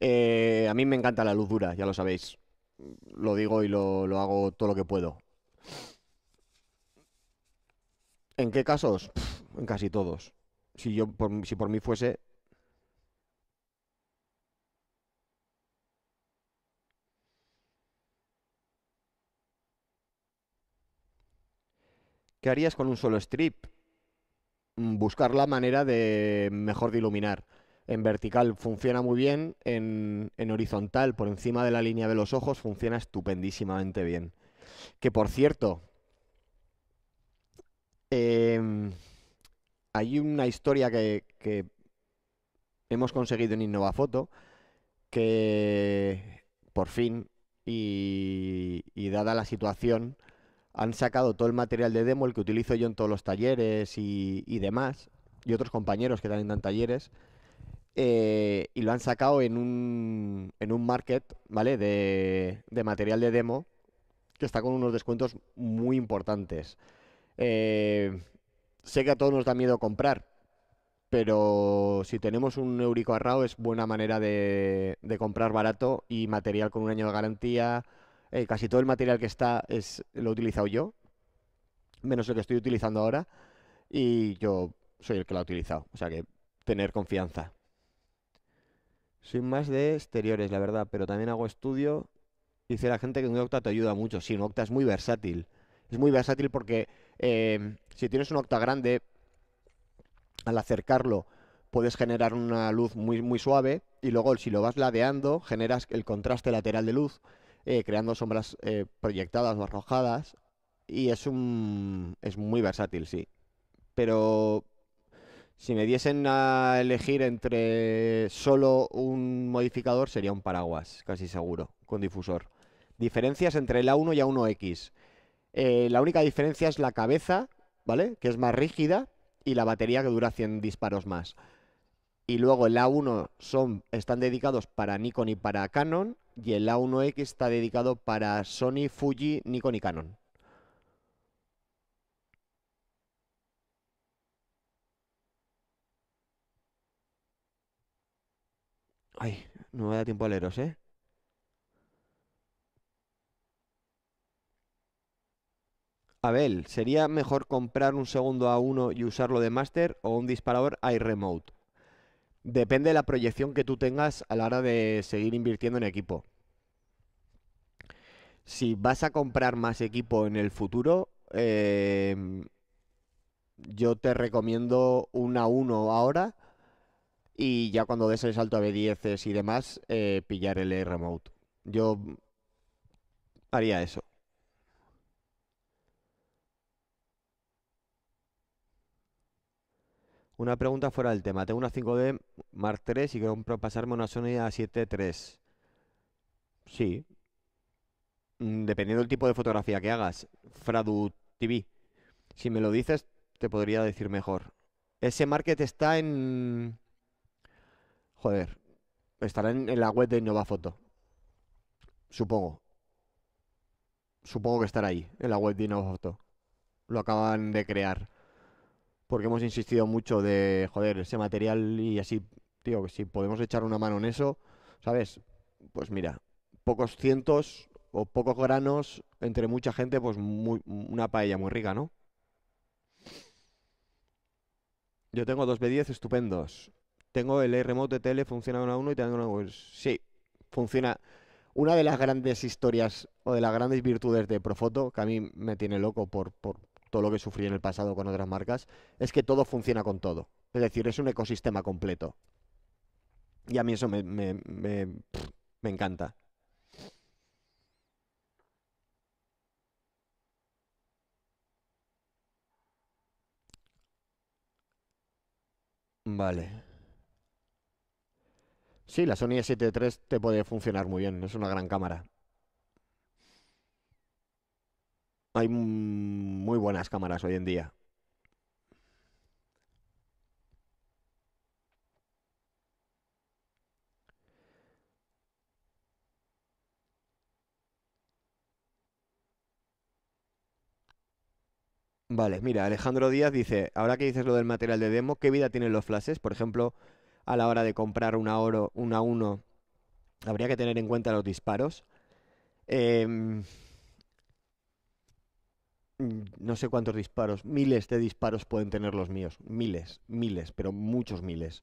Eh, a mí me encanta la luz dura, ya lo sabéis. Lo digo y lo, hago todo lo que puedo. ¿En qué casos? en casi todos. Si yo por, si por mí fuese. ¿Qué harías con un solo strip? Mm, buscar la manera de mejor de iluminar. En vertical funciona muy bien, en, horizontal, por encima de la línea de los ojos, funciona estupendísimamente bien. Que por cierto, em, hay una historia que, hemos conseguido en Innovafoto que por fin y, dada la situación han sacado todo el material de demo, el que utilizo yo en todos los talleres y, y demás, y otros compañeros que también dan talleres, eh, y lo han sacado en un, market, ¿vale? De, material de demo que está con unos descuentos muy importantes. Eh, sé que a todos nos da miedo comprar, pero si tenemos un eurico arrao es buena manera de, comprar barato y material con un año de garantía. Eh, casi todo el material que está es lo he utilizado yo, menos el que estoy utilizando ahora, y yo soy el que lo ha utilizado. O sea que tener confianza. Soy más de exteriores, la verdad, pero también hago estudio. Dice la gente que un octa te ayuda mucho. Sí, un octa es muy versátil. Es muy versátil porque em, si tienes un octa grande, al acercarlo puedes generar una luz muy, muy suave y luego si lo vas ladeando generas el contraste lateral de luz, eh, creando sombras eh, proyectadas o arrojadas y es, un, es muy versátil, sí. Pero si me diesen a elegir entre solo un modificador, sería un paraguas, casi seguro, con difusor. Diferencias entre el A1 y A1X. Eh, la única diferencia es la cabeza, ¿vale? Que es más rígida y la batería que dura 100 disparos más. Y luego el A1 son, están dedicados para Nikon y para Canon y el A1X está dedicado para Sony, Fuji, Nikon y Canon. Ay, no me da tiempo a leeros, ¿eh? Abel, ¿sería mejor comprar un segundo a 1 y usarlo de máster o un disparador iRemote? Depende de la proyección que tú tengas a la hora de seguir invirtiendo en equipo. Si vas a comprar más equipo en el futuro, eh, yo te recomiendo un a 1 ahora y ya cuando des el salto a B10 s y demás, eh, pillar el remote. Yo haría eso. Una pregunta fuera del tema. Tengo una 5D Mark III y quiero pasarme una Sony A7 III. Sí. Mm, dependiendo del tipo de fotografía que hagas. Fradu TV. Si me lo dices, te podría decir mejor. Ese market está en joder, estará en, la web de Innovafoto. Supongo. Supongo que estará ahí, en la web de Innovafoto. Lo acaban de crear. Porque hemos insistido mucho de, joder, ese material y así, tío, que si podemos echar una mano en eso, ¿sabes? Pues mira, pocos cientos o pocos granos entre mucha gente, pues una paella muy rica, ¿no? Yo tengo dos B10 estupendos tengo el remote de tele, funciona uno a uno y tengo una Sí, funciona. Una de las grandes historias o de las grandes virtudes de Profoto, que a mí me tiene loco por, por todo lo que sufrí en el pasado con otras marcas, es que todo funciona con todo. Es decir, es un ecosistema completo. Y a mí eso me, me, me encanta. Vale. Sí, la Sony 73 7 te puede funcionar muy bien, es una gran cámara. Hay muy buenas cámaras hoy en día. Vale, mira, Alejandro Díaz dice, ahora que dices lo del material de demo, ¿qué vida tienen los flashes? Por ejemplo, a la hora de comprar una oro, una 1, habría que tener en cuenta los disparos. Em, no sé cuántos disparos, miles de disparos pueden tener los míos. Miles, miles, pero muchos miles.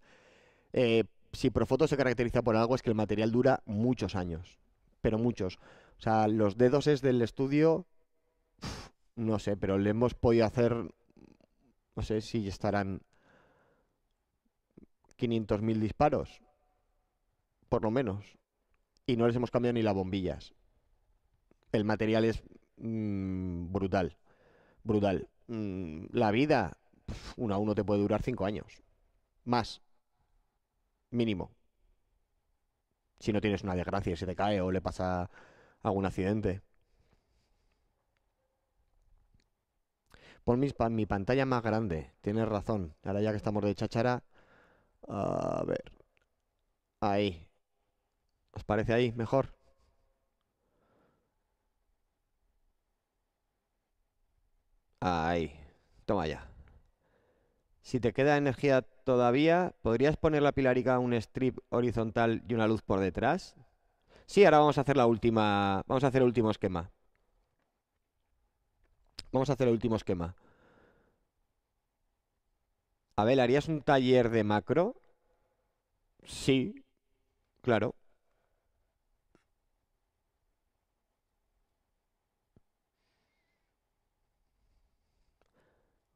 Eh, si Profoto se caracteriza por algo es que el material dura muchos años, pero muchos. O sea, los dedos es del estudio, no sé, pero le hemos podido hacer, no sé si estarán 500.000 disparos, por lo menos, y no les hemos cambiado ni las bombillas. El material es mm, brutal, brutal. Mm, la vida, una uno a uno te puede durar cinco años, más, mínimo. Si no tienes una desgracia, se te cae o le pasa algún accidente. Pon mi pantalla más grande, tienes razón. Ahora ya que estamos de chachara, a ver. Ahí. ¿Os parece ahí mejor? Ahí. Toma ya. Si te queda energía todavía, ¿podrías poner la pilarica un strip horizontal y una luz por detrás? Sí, ahora vamos a hacer la última. Vamos a hacer el último esquema. Vamos a hacer el último esquema. Abel, ¿harías un taller de macro? Sí, claro.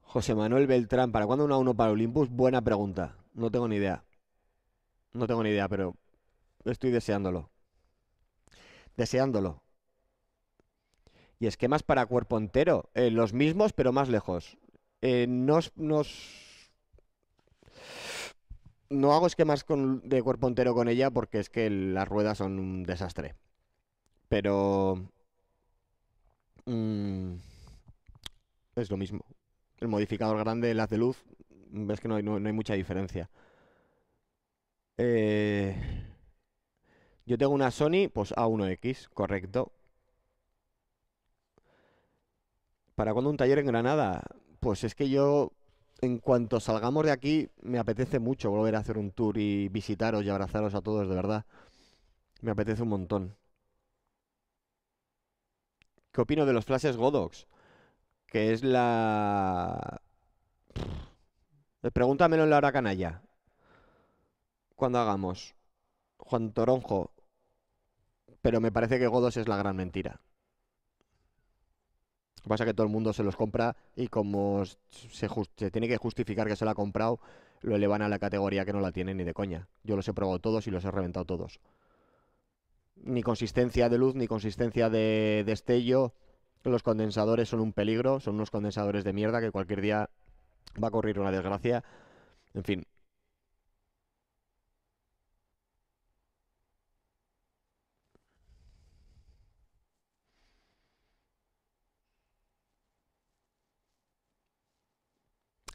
José Manuel Beltrán, ¿para cuándo una 1 para Olympus? Buena pregunta. No tengo ni idea. No tengo ni idea, pero estoy deseándolo. Deseándolo. Y esquemas para cuerpo entero. Eh, los mismos, pero más lejos. Eh, nos no hago esquemas con, de cuerpo entero con ella porque es que las ruedas son un desastre. Pero... Mm, es lo mismo. El modificador grande, las de luz, ves que no hay, mucha diferencia. Eh, yo tengo una Sony, pues A1X, correcto. ¿Para cuando un taller en Granada? Pues es que yo en cuanto salgamos de aquí, me apetece mucho volver a hacer un tour y visitaros y abrazaros a todos, de verdad. Me apetece un montón. ¿Qué opino de los flashes Godox? Que es la... pregúntamelo en la hora canalla. Cuando hagamos. Juan Toronjo. Pero me parece que Godox es la gran mentira que pasa es que todo el mundo se los compra y como se, tiene que justificar que se la ha comprado, lo elevan a la categoría que no la tiene ni de coña. Yo los he probado todos y los he reventado todos. Ni consistencia de luz, ni consistencia de destello. Los condensadores son un peligro, son unos condensadores de mierda que cualquier día va a ocurrir una desgracia. En fin,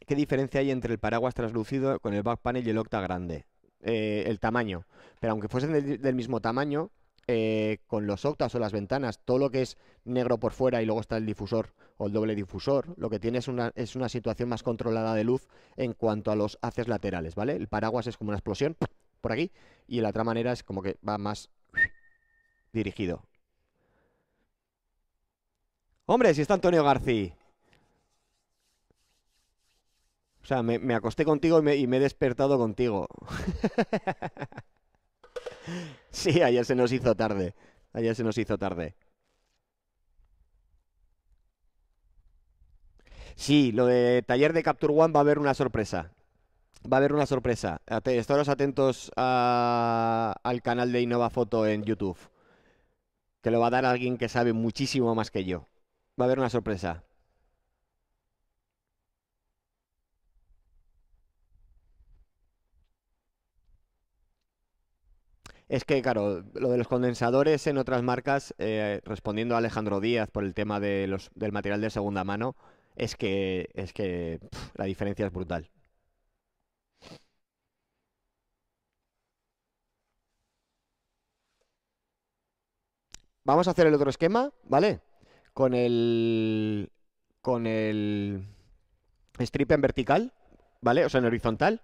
¿Qué diferencia hay entre el paraguas translucido con el back panel y el octa grande? Eh, el tamaño. Pero aunque fuesen del, mismo tamaño, eh, con los octas o las ventanas, todo lo que es negro por fuera y luego está el difusor o el doble difusor, lo que tiene es una, situación más controlada de luz en cuanto a los haces laterales, ¿vale? El paraguas es como una explosión por aquí y la otra manera es como que va más dirigido. Hombre, si está Antonio García. O sea, me, acosté contigo y me, he despertado contigo. <laughs> sí, ayer se nos hizo tarde. Ayer se nos hizo tarde. Sí, lo de taller de Capture One va a haber una sorpresa. Va a haber una sorpresa. Estaros atentos al canal de Innova Foto en YouTube. Que lo va a dar alguien que sabe muchísimo más que yo. Va a haber una sorpresa. es que, claro, lo de los condensadores en otras marcas, eh, respondiendo a Alejandro Díaz por el tema del material de segunda mano, es que, es que la diferencia es brutal. Vamos a hacer el otro esquema, ¿vale? Con el. Con el. Strip en vertical, ¿vale? O sea, en horizontal.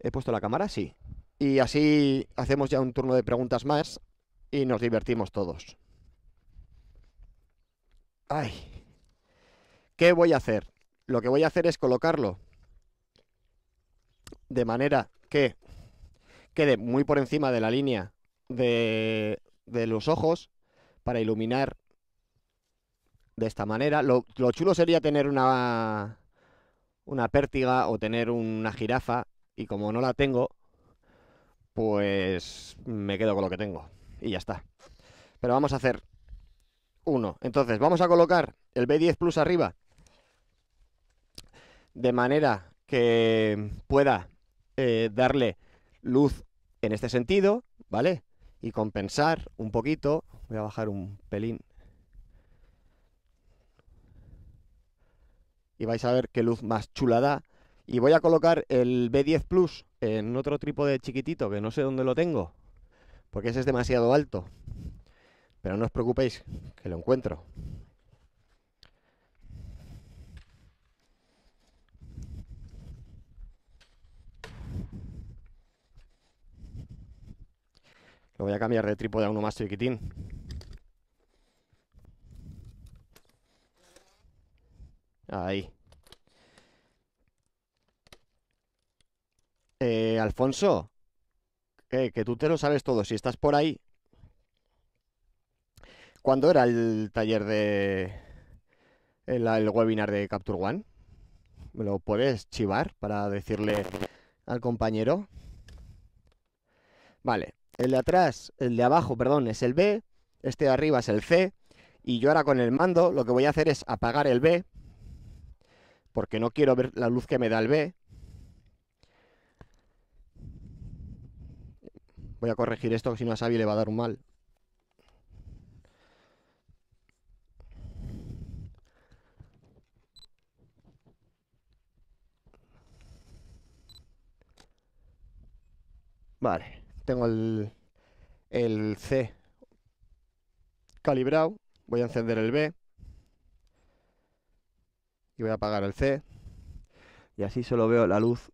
¿He puesto la cámara? Sí. Y así hacemos ya un turno de preguntas más y nos divertimos todos. Ay. ¿Qué voy a hacer? Lo que voy a hacer es colocarlo de manera que quede muy por encima de la línea de, de los ojos para iluminar de esta manera. Lo, lo, chulo sería tener una, una pértiga o tener una jirafa y como no la tengo, pues me quedo con lo que tengo. Y ya está. Pero vamos a hacer uno. Entonces, vamos a colocar el B10 Plus arriba. De manera que pueda eh, darle luz en este sentido, ¿vale? Y compensar un poquito. Voy a bajar un pelín. Y vais a ver qué luz más chula da. Y voy a colocar el B10 Plus en otro trípode chiquitito que no sé dónde lo tengo, porque ese es demasiado alto. Pero no os preocupéis, que lo encuentro. Lo voy a cambiar de trípode a uno más chiquitín. Ahí. Eh, Alfonso, que tú te lo sabes todo, si estás por ahí. ¿Cuándo era el taller de... el, webinar de Capture One? ¿Me lo puedes chivar para decirle al compañero? Vale, el de atrás, el de abajo, perdón, es el B, este de arriba es el C, y yo ahora con el mando lo que voy a hacer es apagar el B, porque no quiero ver la luz que me da el B, Voy a corregir esto, que si no a Xavi le va a dar un mal. Vale, tengo el C calibrado. Voy a encender el B. Y voy a apagar el C. Y así solo veo la luz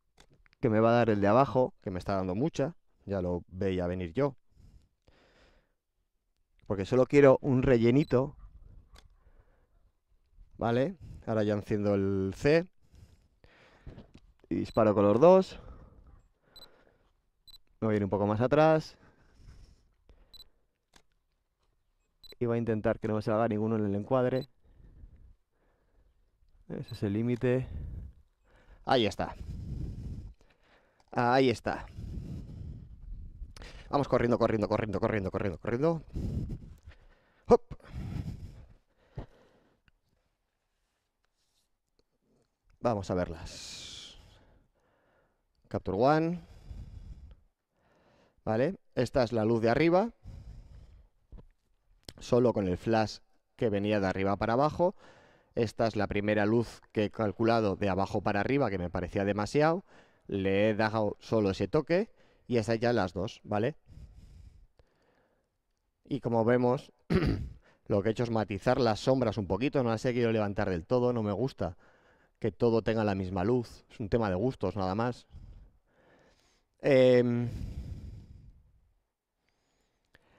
que me va a dar el de abajo, que me está dando mucha ya lo veía venir yo. Porque solo quiero un rellenito. Vale, ahora ya enciendo el C. Y disparo con los dos. Me voy a ir un poco más atrás. Y voy a intentar que no me salga ninguno en el encuadre. Ese es el límite. Ahí está. Ahí está. Vamos corriendo, corriendo, corriendo, corriendo, corriendo, corriendo. ¡Hop! Vamos a verlas. Capture One. Vale, esta es la luz de arriba. Solo con el flash que venía de arriba para abajo. Esta es la primera luz que he calculado de abajo para arriba, que me parecía demasiado. Le he dado solo ese toque y estas ya las dos, ¿vale? Y como vemos, <clears throat> lo que he hecho es matizar las sombras un poquito, no las he querido levantar del todo, no me gusta que todo tenga la misma luz, es un tema de gustos nada más. Em,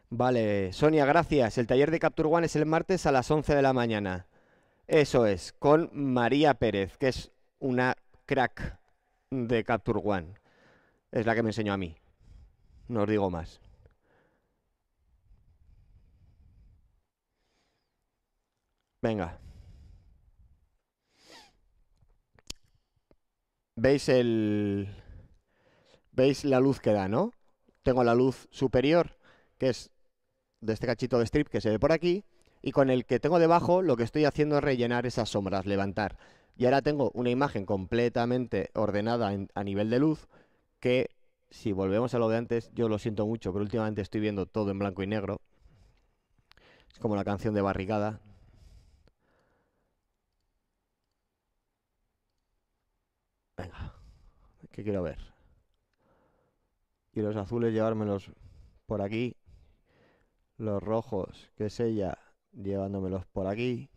vale, Sonia, gracias. El taller de Capture One es el martes a las 11 de la mañana. Eso es, con María Pérez, que es una crack de Capture One. Es la que me enseñó a mí. No os digo más. Venga. ¿Veis la luz que da, no? Tengo la luz superior, que es de este cachito de strip que se ve por aquí, y con el que tengo debajo lo que estoy haciendo es rellenar esas sombras, levantar. Y ahora tengo una imagen completamente ordenada a nivel de luz, que si volvemos a lo de antes, yo lo siento mucho, pero últimamente estoy viendo todo en blanco y negro. Es como la canción de Barricada, que quiero ver. Y los azules llevármelos por aquí. Los rojos, que es ella, llevándomelos por aquí.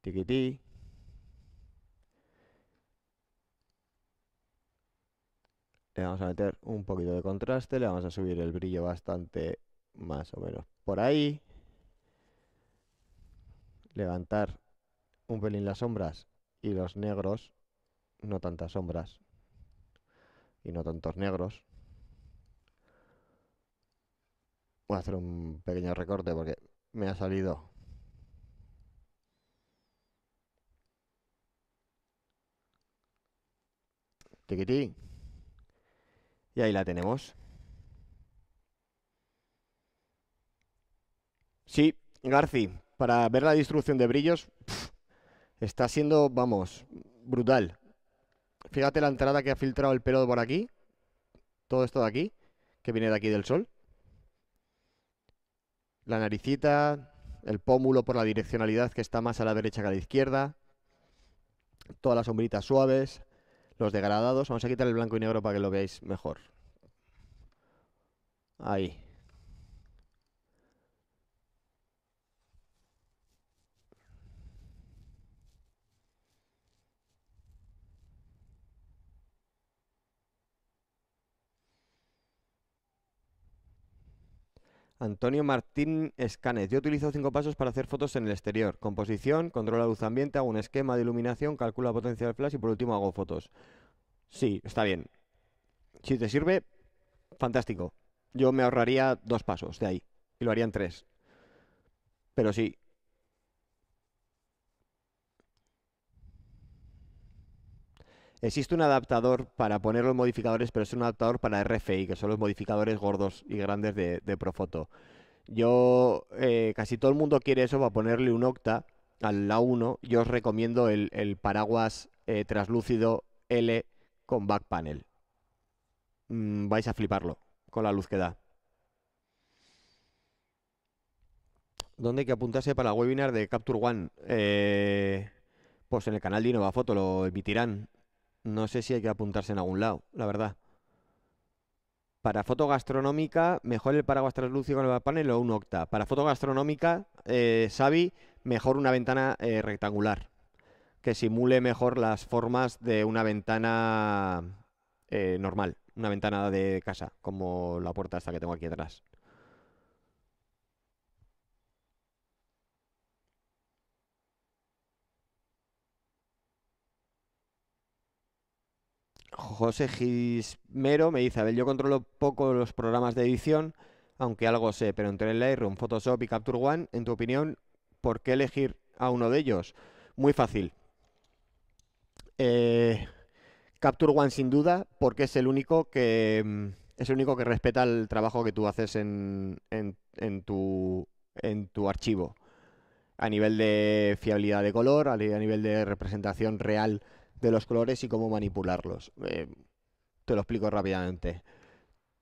Tiquití. Le vamos a meter un poquito de contraste, le vamos a subir el brillo bastante más o menos por ahí. Levantar un pelín las sombras y los negros no tantas sombras y no tantos negros. Voy a hacer un pequeño recorte porque me ha salido tiquití y ahí la tenemos sí, Garci para ver la distribución de brillos está siendo, vamos, brutal Fíjate la entrada que ha filtrado el pelo por aquí. Todo esto de aquí, que viene de aquí del sol. La naricita, el pómulo por la direccionalidad que está más a la derecha que a la izquierda. Todas las sombritas suaves, los degradados. Vamos a quitar el blanco y negro para que lo veáis mejor. Ahí. Antonio Martín Escanes. Yo utilizo cinco pasos para hacer fotos en el exterior. Composición, controla la luz ambiente, hago un esquema de iluminación, calculo la potencia del flash y por último hago fotos. Sí, está bien. Si te sirve, fantástico. Yo me ahorraría dos pasos de ahí y lo harían tres. Pero sí, Existe un adaptador para poner los modificadores, pero es un adaptador para RFI, que son los modificadores gordos y grandes de, Profoto. Yo, eh, casi todo el mundo quiere eso para ponerle un octa al A1. Yo os recomiendo el, paraguas eh, traslúcido L con back panel. Mm, vais a fliparlo con la luz que da. ¿Dónde hay que apuntarse para el webinar de Capture One? Eh, pues en el canal de Innova lo emitirán no sé si hay que apuntarse en algún lado, la verdad. Para foto gastronómica, mejor el paraguas translúcido con el panel o un octa. Para foto gastronómica, eh, Xavi, mejor una ventana eh, rectangular, que simule mejor las formas de una ventana eh, normal, una ventana de casa, como la puerta esta que tengo aquí atrás. José Gismero me dice, a ver, yo controlo poco los programas de edición, aunque algo sé, pero entre el Lightroom, Photoshop y Capture One, en tu opinión, ¿por qué elegir a uno de ellos? Muy fácil. Eh, Capture One sin duda, porque es el único que mm, es el único que respeta el trabajo que tú haces en, tu, en tu archivo. A nivel de fiabilidad de color, a nivel de representación real de los colores y cómo manipularlos. Eh, te lo explico rápidamente.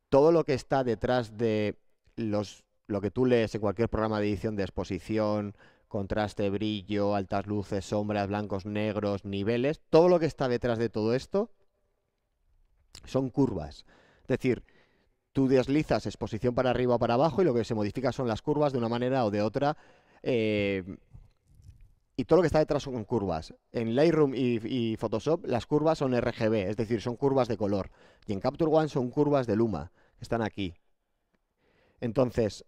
Todo lo que está detrás de los, lo que tú lees en cualquier programa de edición de exposición, contraste, brillo, altas luces, sombras, blancos, negros, niveles, todo lo que está detrás de todo esto son curvas. Es decir, tú deslizas exposición para arriba o para abajo y lo que se modifica son las curvas de una manera o de otra eh, y todo lo que está detrás son curvas. En Lightroom y, Photoshop las curvas son RGB, es decir, son curvas de color. Y en Capture One son curvas de luma, que están aquí. Entonces,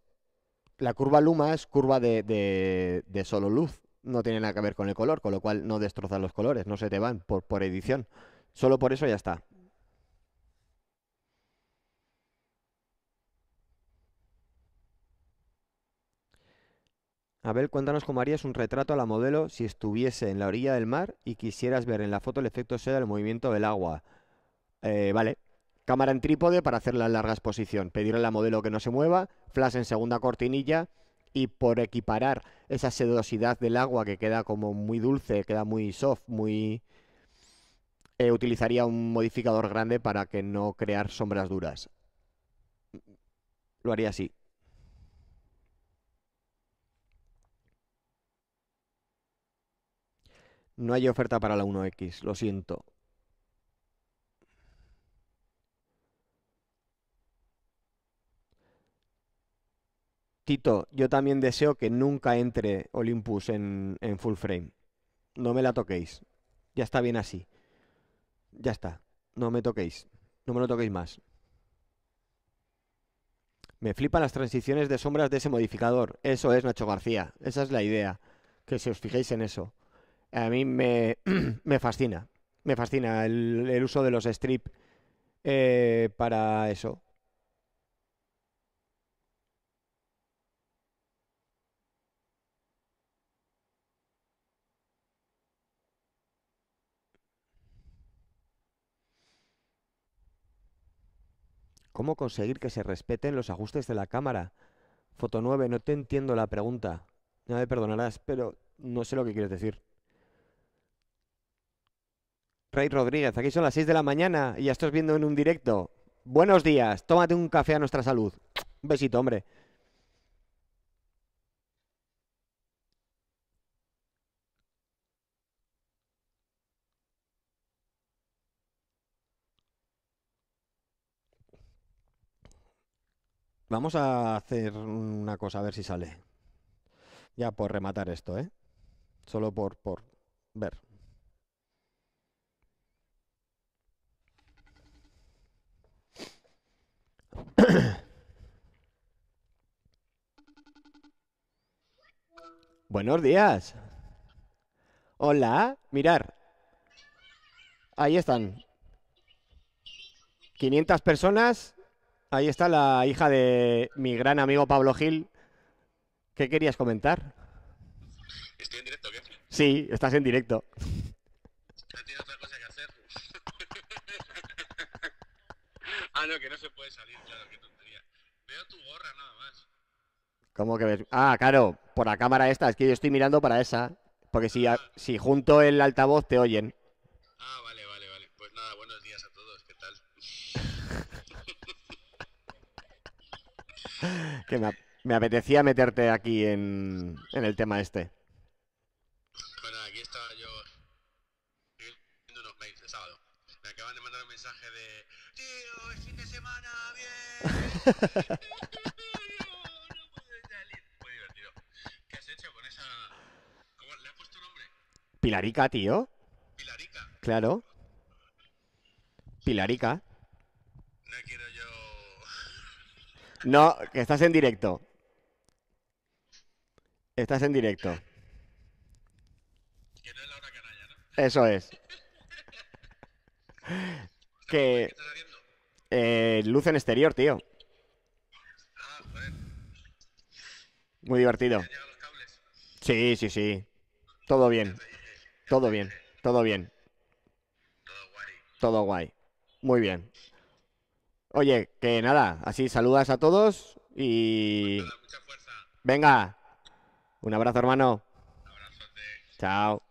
la curva luma es curva de, solo luz, no tiene nada que ver con el color, con lo cual no destrozan los colores, no se te van por edición. Solo por eso ya está. Abel, cuéntanos cómo harías un retrato a la modelo si estuviese en la orilla del mar y quisieras ver en la foto el efecto seda del movimiento del agua. Eh, vale. Cámara en trípode para hacer la larga exposición. Pedirle a la modelo que no se mueva. Flash en segunda cortinilla. Y por equiparar esa sedosidad del agua que queda como muy dulce, queda muy soft, muy. Eh, utilizaría un modificador grande para que no crear sombras duras. Lo haría así. No hay oferta para la 1X, lo siento. Tito, yo también deseo que nunca entre Olympus en, full frame. No me la toquéis. Ya está bien así. Ya está. No me toquéis. No me lo toquéis más. Me flipan las transiciones de sombras de ese modificador. Eso es, Nacho García. Esa es la idea. Que si os fijéis en eso a mí <clears throat> me, fascina. Me fascina el, uso de los strip eh, para eso. ¿Cómo conseguir que se respeten los ajustes de la cámara? Foto 9, no te entiendo la pregunta. No me perdonarás, pero no sé lo que quieres decir. Rey Rodríguez, aquí son las 6 de la mañana y ya estás viendo en un directo. Buenos días, tómate un café a nuestra salud. Un besito, hombre. Vamos a hacer una cosa, a ver si sale. Ya por rematar esto, ¿eh? Solo por, por ver. <coughs> Buenos días. Hola, mirar. Ahí están. 500 personas. Ahí está la hija de mi gran amigo Pablo Gil. ¿Qué querías comentar? Estoy en directo, ¿qué? Sí, estás en directo. Ah, que no se puede salir, claro, qué tontería. Veo tu gorra nada más. ¿Cómo que ves? Ah, claro, por la cámara esta, es que yo estoy mirando para esa. Porque si, ah. si junto el altavoz te oyen. Ah, vale, vale, vale. Pues nada, buenos días a todos, ¿qué tal? <laughs> que me, me, apetecía meterte aquí en, en el tema este. <laughs> Pilarica, tío. Pilarica. Claro. Pilarica. No quiero yo. No, que estás en directo. Estás en directo. Que no es la hora canalla, ¿no? Eso es. que. Eh, luz en exterior, tío. Muy divertido. Sí, sí, sí. Todo bien. Todo bien. Todo bien. Todo guay. Muy bien. Oye, que nada, así saludas a todos y... Venga. Un abrazo, hermano. Chao.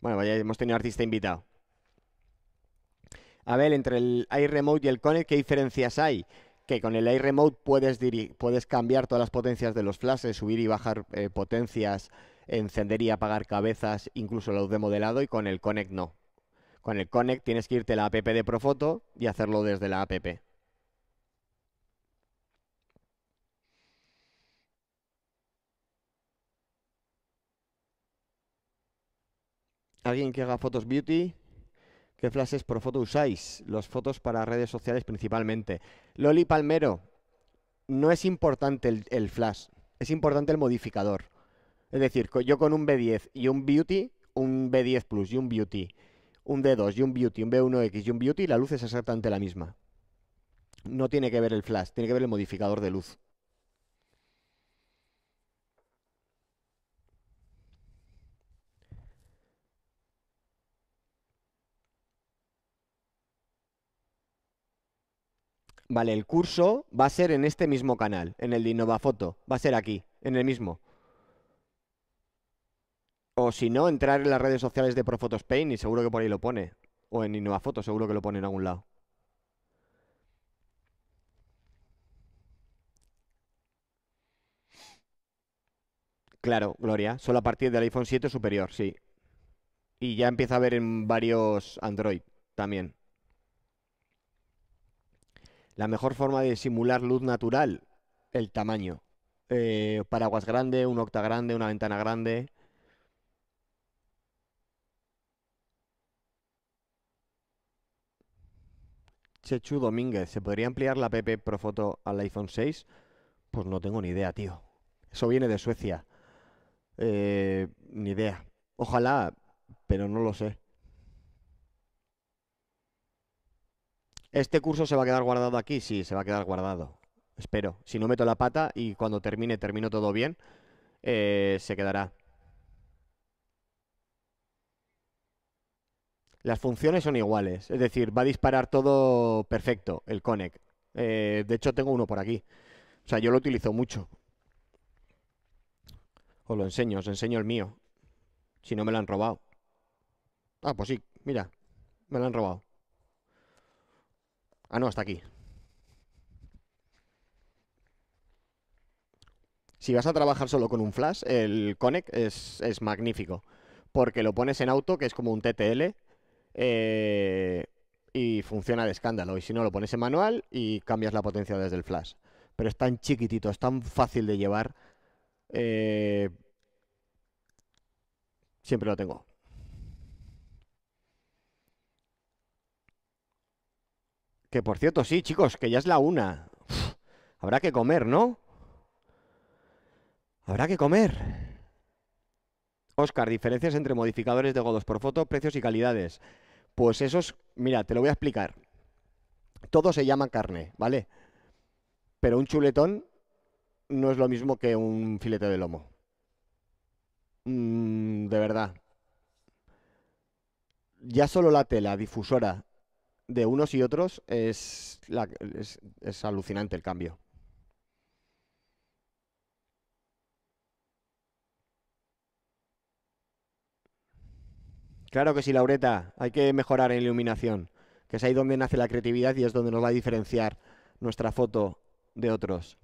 Bueno, vaya, hemos tenido artista invitado. A ver, entre el iRemote y el Connect, ¿qué diferencias hay? que con el iRemote puedes, puedes cambiar todas las potencias de los flashes, subir y bajar eh, potencias, encender y apagar cabezas, incluso la luz de modelado, y con el Connect no. Con el Connect tienes que irte a la app de Profoto y hacerlo desde la app. ¿Alguien que haga fotos beauty? ¿Qué flashes por foto usáis? Los fotos para redes sociales principalmente. Loli Palmero, no es importante el, el flash, es importante el modificador. Es decir, yo con un B10 y un Beauty, un B10 Plus y un Beauty, un D2 y un Beauty, un B1X y un Beauty, la luz es exactamente la misma. No tiene que ver el flash, tiene que ver el modificador de luz. Vale, el curso va a ser en este mismo canal, en el de Innovafoto. Va a ser aquí, en el mismo. O si no, entrar en las redes sociales de Profoto Spain y seguro que por ahí lo pone. O en Innovafoto, seguro que lo pone en algún lado. Claro, Gloria, solo a partir del iPhone 7 superior, sí. Y ya empieza a ver en varios Android también. La mejor forma de simular luz natural, el tamaño. Eh, paraguas grande, un octa grande, una ventana grande. Chechu Domínguez, ¿se podría ampliar la PP Profoto al iPhone 6? Pues no tengo ni idea, tío. Eso viene de Suecia. Eh, ni idea. Ojalá, pero no lo sé. Este curso se va a quedar guardado aquí, sí, se va a quedar guardado. Espero. Si no meto la pata y cuando termine, termino todo bien, eh, se quedará. Las funciones son iguales, es decir, va a disparar todo perfecto, el connect. Eh, de hecho, tengo uno por aquí. O sea, yo lo utilizo mucho. Os lo enseño, os enseño el mío. Si no me lo han robado. Ah, pues sí, mira, me lo han robado. Ah, no, hasta aquí. Si vas a trabajar solo con un flash, el Connect es, magnífico. Porque lo pones en auto, que es como un TTL, eh, y funciona de escándalo. Y si no, lo pones en manual y cambias la potencia desde el flash. Pero es tan chiquitito, es tan fácil de llevar. Eh, siempre lo tengo. Que por cierto, sí, chicos, que ya es la una. habrá que comer, ¿no? Habrá que comer. Oscar, diferencias entre modificadores de godos por foto, precios y calidades. Pues esos, mira, te lo voy a explicar. Todo se llama carne, ¿vale? Pero un chuletón no es lo mismo que un filete de lomo. Mm, de verdad. Ya solo la tela difusora de unos y otros es, es, alucinante el cambio. Claro que sí, Laureta, hay que mejorar en iluminación, que es ahí donde nace la creatividad y es donde nos va a diferenciar nuestra foto de otros.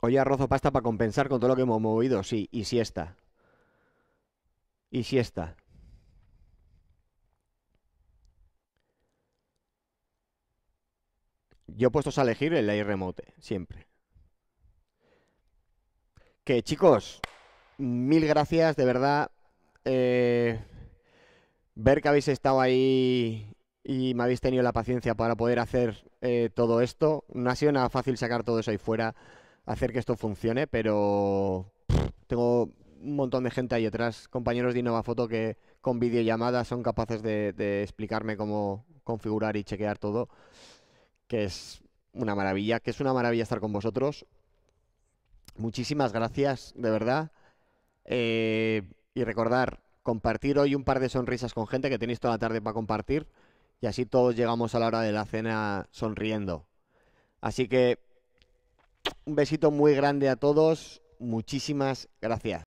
Oye, arroz pasta para compensar con todo lo que hemos movido, sí, y siesta y si está. Yo he puesto a elegir el aire remote, siempre. Que chicos, mil gracias, de verdad. Eh, ver que habéis estado ahí y me habéis tenido la paciencia para poder hacer eh, todo esto. No ha sido nada fácil sacar todo eso ahí fuera, hacer que esto funcione, pero tengo un montón de gente ahí atrás, compañeros de Innovafoto que con videollamadas son capaces de, explicarme cómo configurar y chequear todo, que es una maravilla, que es una maravilla estar con vosotros. Muchísimas gracias, de verdad. Eh, y recordar, compartir hoy un par de sonrisas con gente que tenéis toda la tarde para compartir y así todos llegamos a la hora de la cena sonriendo. Así que un besito muy grande a todos, muchísimas gracias.